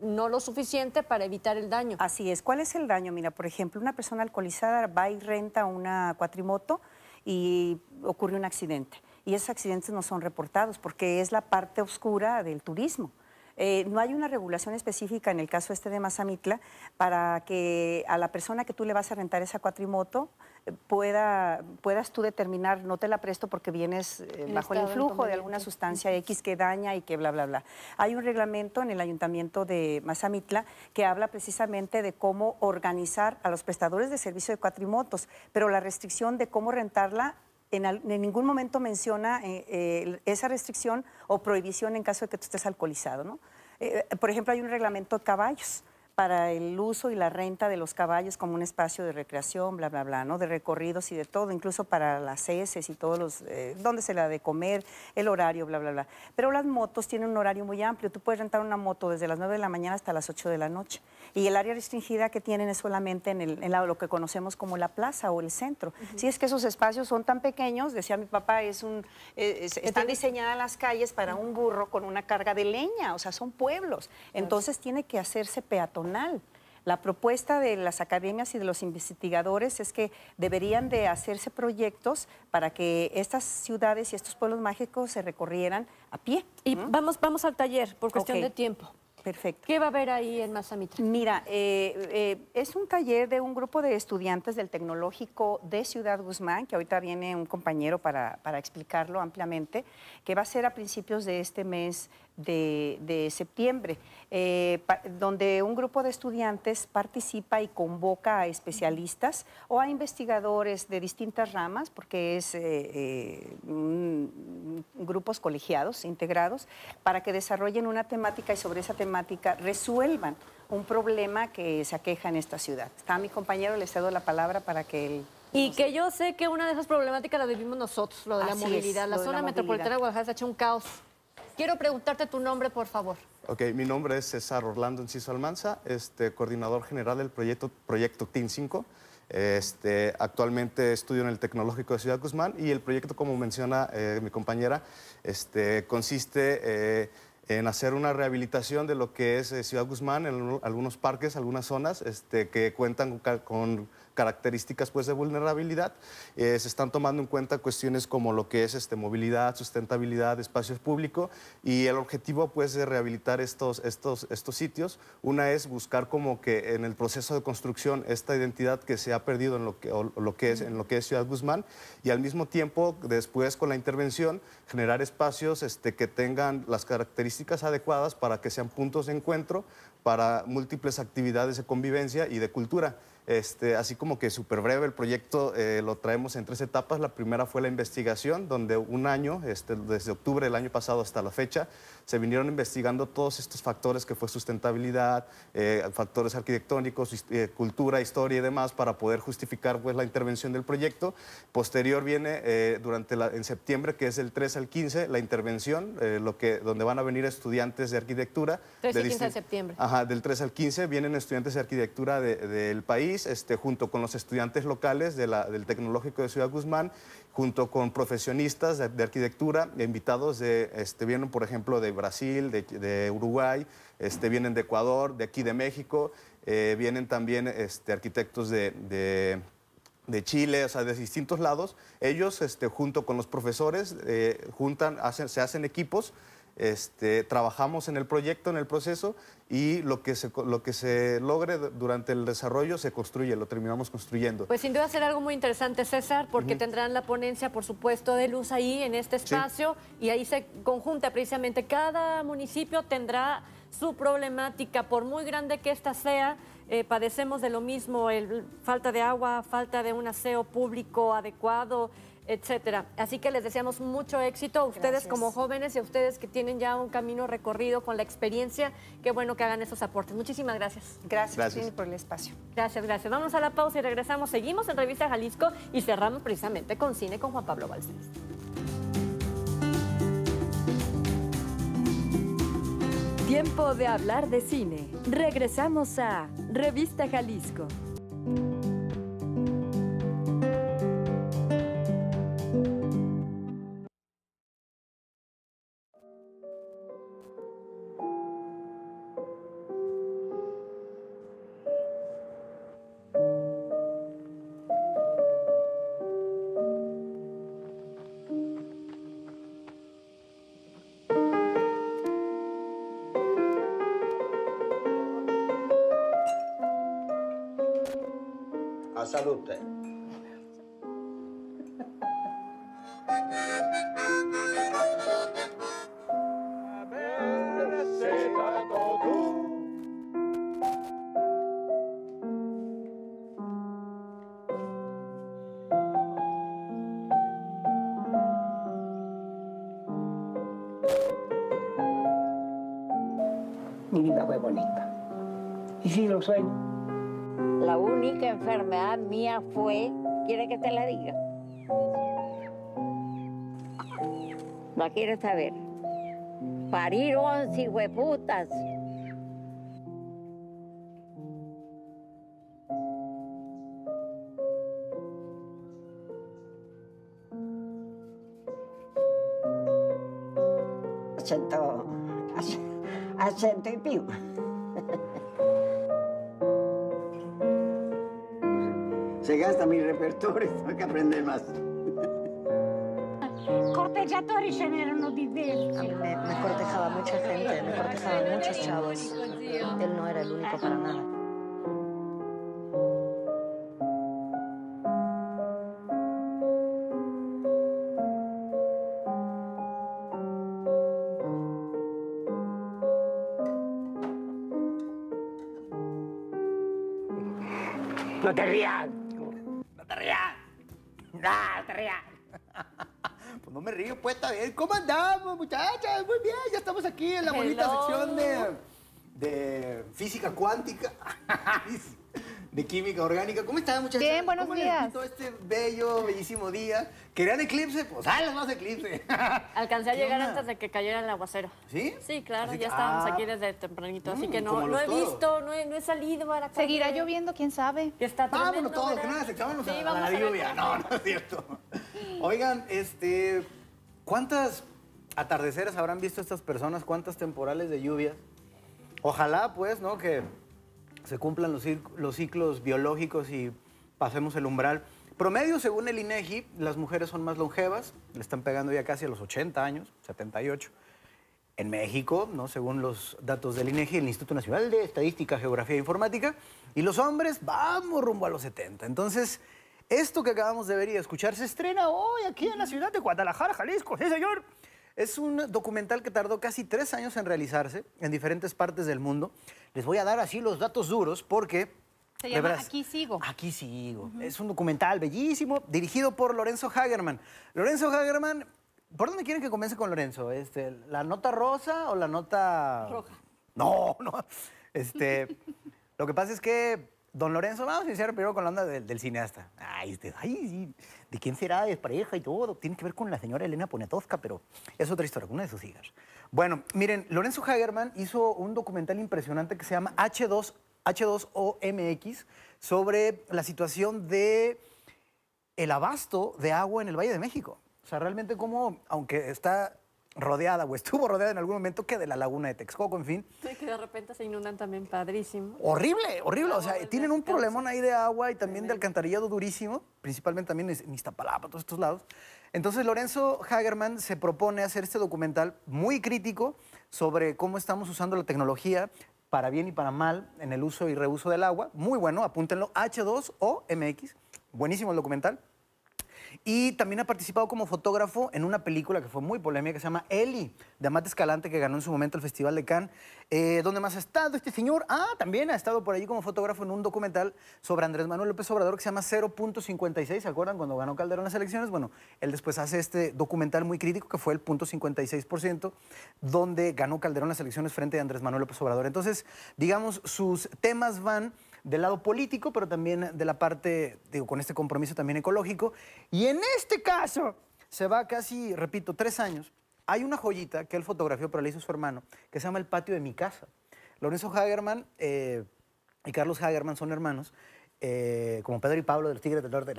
no lo suficiente para evitar el daño. Así es. ¿Cuál es el daño? Mira, por ejemplo, una persona alcoholizada va y renta una cuatrimoto y ocurre un accidente. Y esos accidentes no son reportados porque es la parte oscura del turismo. Eh, no hay una regulación específica en el caso este de Mazamitla para que a la persona que tú le vas a rentar esa cuatrimoto pueda, puedas tú determinar, no te la presto porque vienes eh, bajo el influjo de alguna sustancia X que daña y que bla, bla, bla. Hay un reglamento en el ayuntamiento de Mazamitla que habla precisamente de cómo organizar a los prestadores de servicio de cuatrimotos, pero la restricción de cómo rentarla en, en, ningún momento menciona eh, esa restricción o prohibición en caso de que tú estés alcoholizado, ¿no? Eh, por ejemplo, hay un reglamento de caballos para el uso y la renta de los caballos como un espacio de recreación, bla, bla, bla, ¿no? De recorridos y de todo, incluso para las heces y todos los... Eh, dónde se la de comer, el horario, bla, bla, bla. Pero las motos tienen un horario muy amplio. Tú puedes rentar una moto desde las 9 de la mañana hasta las 8 de la noche. Y el área restringida que tienen es solamente en, el, lo que conocemos como la plaza o el centro. Si es que esos espacios son tan pequeños, decía mi papá, es un, eh, están diseñadas las calles para un burro con una carga de leña, o sea, son pueblos. Entonces tiene que hacerse peatonal la propuesta de las academias y de los investigadores es que deberían de hacerse proyectos para que estas ciudades y estos pueblos mágicos se recorrieran a pie. Y vamos, vamos al taller por cuestión de tiempo. Perfecto. ¿Qué va a haber ahí en Mazamitra? Mira, eh, eh, es un taller de un grupo de estudiantes del Tecnológico de Ciudad Guzmán, que ahorita viene un compañero para explicarlo ampliamente, que va a ser a principios de este mes de, septiembre, eh, donde un grupo de estudiantes participa y convoca a especialistas o a investigadores de distintas ramas, porque es eh, eh, grupos colegiados, integrados, para que desarrollen una temática y sobre esa temática resuelvan un problema que se aqueja en esta ciudad. Está mi compañero, le cedo la palabra para que él... Y que yo sé que una de esas problemáticas la vivimos nosotros, lo de la movilidad. la zona metropolitana de Guadalajara se ha hecho un caos Quiero preguntarte tu nombre, por favor. Ok, mi nombre es César Orlando Enciso Almanza, este, coordinador general del proyecto, proyecto TIN 5. Este, actualmente estudio en el Tecnológico de Ciudad Guzmán y el proyecto, como menciona eh, mi compañera, este, consiste eh, en hacer una rehabilitación de lo que es eh, Ciudad Guzmán en algunos parques, algunas zonas este, que cuentan con características pues, de vulnerabilidad. Eh, se están tomando en cuenta cuestiones como lo que es este, movilidad, sustentabilidad, espacios públicos y el objetivo pues, de rehabilitar estos, estos, sitios. Una es buscar como que en el proceso de construcción esta identidad que se ha perdido en lo que, es, en lo que es Ciudad Guzmán y al mismo tiempo después con la intervención generar espacios este, que tengan las características adecuadas para que sean puntos de encuentro para múltiples actividades de convivencia y de cultura. Este, así como que súper breve, el proyecto eh, lo traemos en tres etapas. La primera fue la investigación, donde un año, este, desde octubre del año pasado hasta la fecha, se vinieron investigando todos estos factores que fue sustentabilidad, eh, factores arquitectónicos, eh, cultura, historia y demás para poder justificar pues, la intervención del proyecto. Posterior viene eh, durante en septiembre, que es el 3 al 15, la intervención, lo que, donde van a venir estudiantes de arquitectura. 3 y 15 de septiembre. Ajá, del 3 al 15 vienen estudiantes de arquitectura del país, este, junto con los estudiantes locales del Tecnológico de Ciudad Guzmán junto con profesionistas de, arquitectura, invitados de, este, vienen por ejemplo de Brasil, de, Uruguay, este, vienen de Ecuador, de aquí de México, eh, vienen también este, arquitectos de, Chile, o sea, de distintos lados. Ellos, este, junto con los profesores, eh, juntan, hacen, se hacen equipos este, trabajamos en el proyecto, en el proceso, y lo que, se, lo que se logre durante el desarrollo se construye, lo terminamos construyendo. Pues sin duda será algo muy interesante, César, porque tendrán la ponencia, por supuesto, de luz ahí en este espacio, y ahí se conjunta precisamente. Cada municipio tendrá su problemática, por muy grande que ésta sea, eh, padecemos de lo mismo, falta de agua, falta de un aseo público adecuado, etcétera. Así que les deseamos mucho éxito a ustedes como jóvenes y a ustedes que tienen ya un camino recorrido con la experiencia. Qué bueno que hagan esos aportes. Muchísimas gracias. Gracias, por el espacio. Gracias, gracias. Vamos a la pausa y regresamos. Seguimos en Revista Jalisco y cerramos precisamente con cine con Juan Pablo Valdés. Tiempo de hablar de cine. Regresamos a Revista Jalisco. La única enfermedad mía fue, ¿quiere que te la diga? ¿No quiere saber. Parir once hueputas. Acento, acento y Se gasta mi repertorio, hay [LAUGHS] que aprender más. Corteggiatori ce n'erano Me, me cortejaba mucha gente, me cortejaban muchos chavos. Él no era el único para nada. No te rías. Eh, ¿Cómo andamos, muchachas? Muy bien, ya estamos aquí en la bonita sección de, de física cuántica. [LAUGHS] de química orgánica. ¿Cómo están, muchachas? Bien, buenos ¿Cómo días. ¿Cómo este bello, bellísimo día? ¿Querían eclipse? Pues ¡ah, los más eclipse! [LAUGHS] Alcancé a llegar antes de que cayera el aguacero. ¿Sí? Sí, claro, ya estábamos ah. aquí desde tempranito, así mm, que no, no he visto, no he, no he, salido a la ¿Seguirá lloviendo? ¿Quién sabe? Que está Vámonos todos, que nada, se sí, la lluvia. No, no es cierto. Oigan, este... ¿Cuántas atardeceras habrán visto estas personas? ¿Cuántas temporales de lluvias? Ojalá, pues, ¿no? Que se cumplan los, los ciclos biológicos y pasemos el umbral. Promedio, según el INEGI, las mujeres son más longevas, le están pegando ya casi a los 80 años, 78. En México, ¿no? según los datos del INEGI, el Instituto Nacional de Estadística, Geografía e Informática, y los hombres, vamos rumbo a los 70. Entonces, esto que acabamos de ver y de escuchar se estrena hoy aquí en la ciudad de Guadalajara, Jalisco. Sí, señor. Es un documental que tardó casi tres años en realizarse en diferentes partes del mundo. Les voy a dar así los datos duros porque... Se llama Aquí sigo. Aquí sigo. Es un documental bellísimo, dirigido por Lorenzo Hagerman. Lorenzo Hagerman, ¿por dónde quieren que comience con Lorenzo? Este, ¿La nota rosa o la nota...? Roja. No, no. Este, [LAUGHS] lo que pasa es que Don Lorenzo, vamos a iniciar primero con la onda del, cineasta. Ay, este, ¿de quién será? Es pareja y todo. Tiene que ver con la señora Elena Poniatowska, pero es otra historia, una de sus hijas. Bueno, miren, Lorenzo Hagerman hizo un documental impresionante que se llama H2, H2OMX sobre la situación de el abasto de agua en el Valle de México. O sea, realmente como, aunque está rodeada o estuvo rodeada en algún momento que de la laguna de Texcoco, en fin. que de repente se inundan también padrísimo. Horrible, horrible. O sea, tienen un problemón ahí de agua y también de alcantarillado durísimo, principalmente también en Iztapalapa, todos estos lados. Entonces, Lorenzo Hagerman se propone hacer este documental muy crítico sobre cómo estamos usando la tecnología para bien y para mal en el uso y reuso del agua. Muy bueno, apúntenlo, H2 o MX. Buenísimo el documental. Y también ha participado como fotógrafo en una película que fue muy polémica, que se llama Eli, de Amate Escalante, que ganó en su momento el Festival de Cannes. Eh, donde ¿Dónde más ha estado este señor? Ah, también ha estado por allí como fotógrafo en un documental sobre Andrés Manuel López Obrador que se llama 0.56. ¿Se acuerdan cuando ganó Calderón las elecciones? Bueno, él después hace este documental muy crítico que fue el 0.56% donde ganó Calderón las elecciones frente a Andrés Manuel López Obrador. Entonces, digamos, sus temas van del lado político, pero también de la parte, digo, con este compromiso también ecológico. Y en este caso, se va casi, repito, tres años. Hay una joyita que él fotografió, pero le hizo su hermano, que se llama El patio de mi casa. Lorenzo Hagerman eh, y Carlos Hagerman son hermanos. Eh, como Pedro y Pablo de los Tigres del Norte.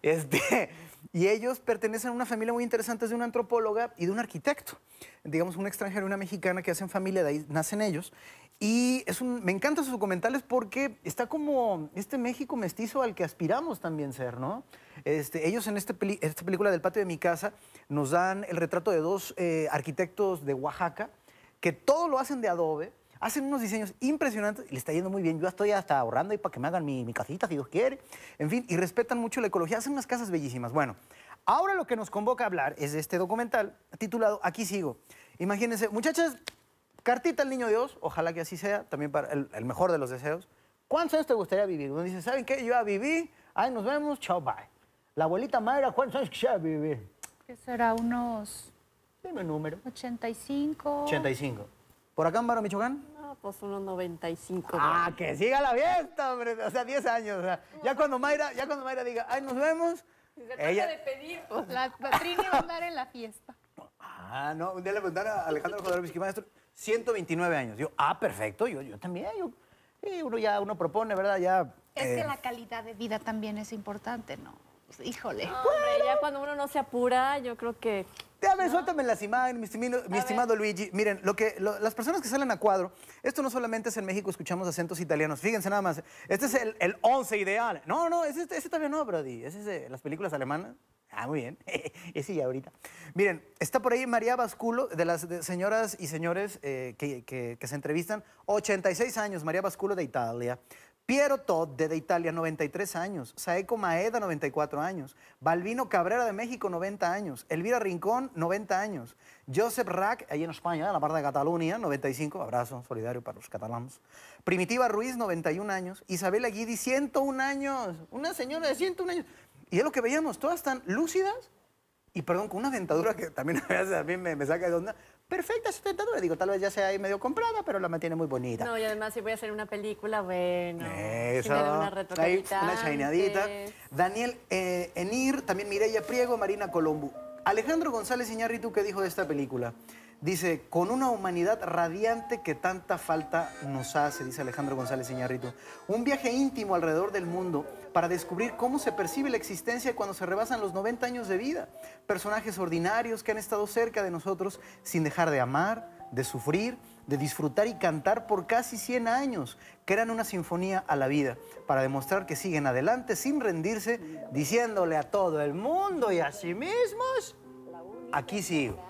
Este, [LAUGHS] y ellos pertenecen a una familia muy interesante, es de una antropóloga y de un arquitecto. Digamos, un extranjero y una mexicana que hacen familia, de ahí nacen ellos. Y es un, me encantan sus documentales porque está como este México mestizo al que aspiramos también ser, ¿no? Este, ellos en este peli, esta película del patio de mi casa nos dan el retrato de dos eh, arquitectos de Oaxaca que todo lo hacen de adobe, hacen unos diseños impresionantes y le está yendo muy bien. Yo estoy hasta ahorrando ahí para que me hagan mi, mi casita si Dios quiere. En fin, y respetan mucho la ecología, hacen unas casas bellísimas. Bueno, ahora lo que nos convoca a hablar es de este documental titulado Aquí sigo. Imagínense, muchachas, Cartita al niño Dios, ojalá que así sea, también para el, mejor de los deseos. ¿Cuántos años te gustaría vivir? Uno dice, ¿saben qué? Yo ya viví, ahí nos vemos, chao, bye. La abuelita Mayra, ¿cuántos años quisiera vivir? Que será unos... Dime el número. 85. 85. ¿Por acá, Baro, Michoacán? No, pues unos 95. Ah, que siga la fiesta, hombre. O sea, 10 años. ya, cuando Mayra, ya cuando diga, ay, nos vemos. Se ella... de pedir. Pues, la, la Trini va a andar en la fiesta. Ah, no. Un día le preguntaron a Alejandro Jodorowsky, maestro, 129 años. Yo, ah, perfecto, yo, yo también. Yo, uno ya uno propone, ¿verdad? Ya, es que eh, la calidad de vida también es importante, ¿no? Híjole. No, ya cuando uno no se apura, yo creo que. A ver, suéltame las imágenes, mi, estimado Luigi. Miren, lo que, las personas que salen a cuadro, esto no solamente es en México, escuchamos acentos italianos. Fíjense nada más. Este es el, el once ideal. No, no, ese, ese no, Brody. Ese es de las películas alemanas. Ah, muy bien. [LAUGHS] Ese ya ahorita. Miren, está por ahí María Basculo, de las señoras y señores eh, que, se entrevistan. 86 años, María Basculo de Italia. Piero Todd de, Italia, 93 años. Saeco Maeda, 94 años. Balvino Cabrera de México, 90 años. Elvira Rincón, 90 años. Joseph Rack, ahí en España, en la parte de Cataluña, 95. Abrazo solidario para los catalanos. Primitiva Ruiz, 91 años. Isabel Aguidi, 101 años. Una señora de 101 años. Y es lo que veíamos, todas tan lúcidas y, perdón, con una dentadura que también [LAUGHS] a mí me, saca de onda. Perfecta su dentadura, digo, tal vez ya sea ahí medio comprada, pero la mantiene muy bonita. No, y además si voy a hacer una película, bueno, una ahí, una chainadita. Daniel eh, Enir, también Mireya Priego, Marina Colombo. Alejandro González ¿tú ¿qué dijo de esta película? Dice, con una humanidad radiante que tanta falta nos hace, dice Alejandro González Iñarrito Un viaje íntimo alrededor del mundo para descubrir cómo se percibe la existencia cuando se rebasan los 90 años de vida. Personajes ordinarios que han estado cerca de nosotros sin dejar de amar, de sufrir, de disfrutar y cantar por casi 100 años. que eran una sinfonía a la vida para demostrar que siguen adelante sin rendirse, diciéndole a todo el mundo y a sí mismos, aquí sigo.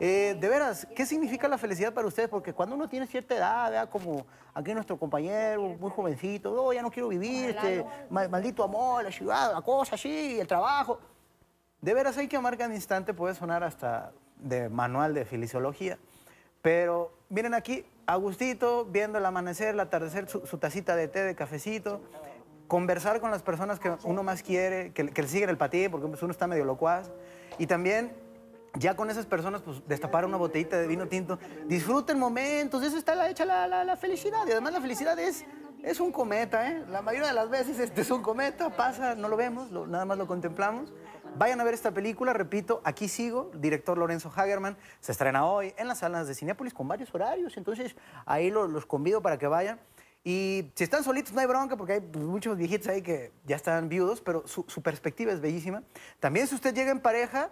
Eh, de veras, ¿qué significa la felicidad para ustedes? Porque cuando uno tiene cierta edad, vea como aquí nuestro compañero, muy jovencito, oh, ya no quiero vivir, este, maldito amor, la ciudad, la cosa así, el trabajo. De veras hay que amar cada instante, puede sonar hasta de manual de filisiología. Pero miren aquí, Agustito, viendo el amanecer, el atardecer, su, tacita de té, de cafecito, conversar con las personas que ah, uno más quiere, que, que le siguen el patín, porque pues, uno está medio locuaz. Y también ya con esas personas, pues destapar una botellita de vino tinto, disfruten momentos, eso está la, hecha la, felicidad. Y además la felicidad es, es un cometa, ¿eh? La mayoría de las veces este es un cometa, pasa, no lo vemos, nada más lo contemplamos. Vayan a ver esta película, repito, aquí sigo, director Lorenzo Hagerman, se estrena hoy en las salas de Cinepolis con varios horarios, entonces ahí los convido para que vayan. Y si están solitos no hay bronca porque hay pues, muchos viejitos ahí que ya están viudos, pero su perspectiva es bellísima. También si usted llega en pareja,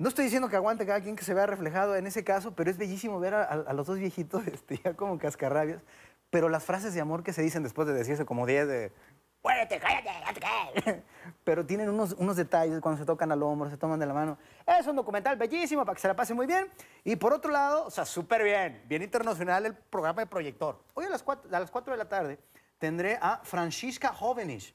no estoy diciendo que aguante cada quien que se vea reflejado en ese caso, pero es bellísimo ver a, los dos viejitos [LAUGHS] este, ya como cascarrabias. Pero las frases de amor que se dicen después de decirse como 10 de... ¡Muévete, cállate, cállate! [LAUGHS] Pero tienen unos, unos detalles cuando se tocan al hombro, se toman de la mano. Es un documental bellísimo para que se la pase muy bien. Y por otro lado, o sea, súper bien. Bien internacional el programa de Proyector. Hoy a las 4, de la tarde tendré a Francisca Jovenich.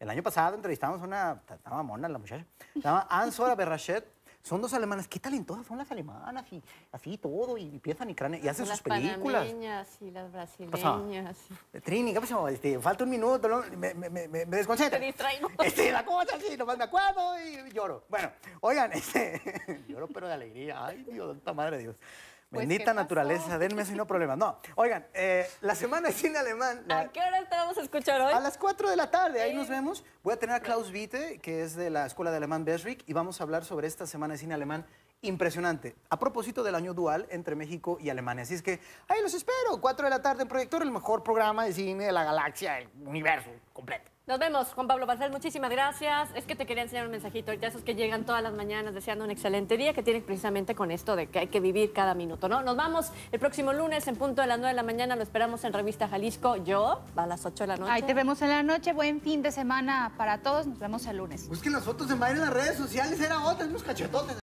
El año pasado entrevistamos a una... Estaba mona la muchacha. Se llama Ansora Berrachet son dos alemanas. Qué talentosas son las alemanas y así todo. Y piensan y crean Y hacen sus películas. Las panameñas y las brasileñas. Trini, ¿qué pasó? Este, falta un minuto. Me, me, Te distraigo. [LAUGHS] Este, la cosa así, nomás me acuerdo y lloro. Bueno, oigan, [LAUGHS] este, [LAUGHS] lloro pero de alegría. Ay, Dios, tanta madre de Dios. Pues, Bendita naturaleza, denme sin no No, oigan, eh, la semana de cine alemán. ¿A qué hora te a escuchar hoy? A las 4 de la tarde, ahí nos vemos. Voy a tener a Klaus Witte, que es de la Escuela de Alemán Beswick, y vamos a hablar sobre esta semana de cine alemán impresionante. A propósito del año dual entre México y Alemania. Así es que ahí los espero, 4 de la tarde en Proyector, el mejor programa de cine de la galaxia, el universo completo. Nos vemos, Juan Pablo Barcel, muchísimas gracias. Es que te quería enseñar un mensajito, ya esos que llegan todas las mañanas deseando un excelente día, que tienes precisamente con esto de que hay que vivir cada minuto, ¿no? Nos vamos el próximo lunes en punto de las 9 de la mañana, lo esperamos en Revista Jalisco, yo a las 8 de la noche. Ahí te vemos en la noche, buen fin de semana para todos, nos vemos el lunes. que las fotos de Mayra en las redes sociales, era otra, es unos cachetotes.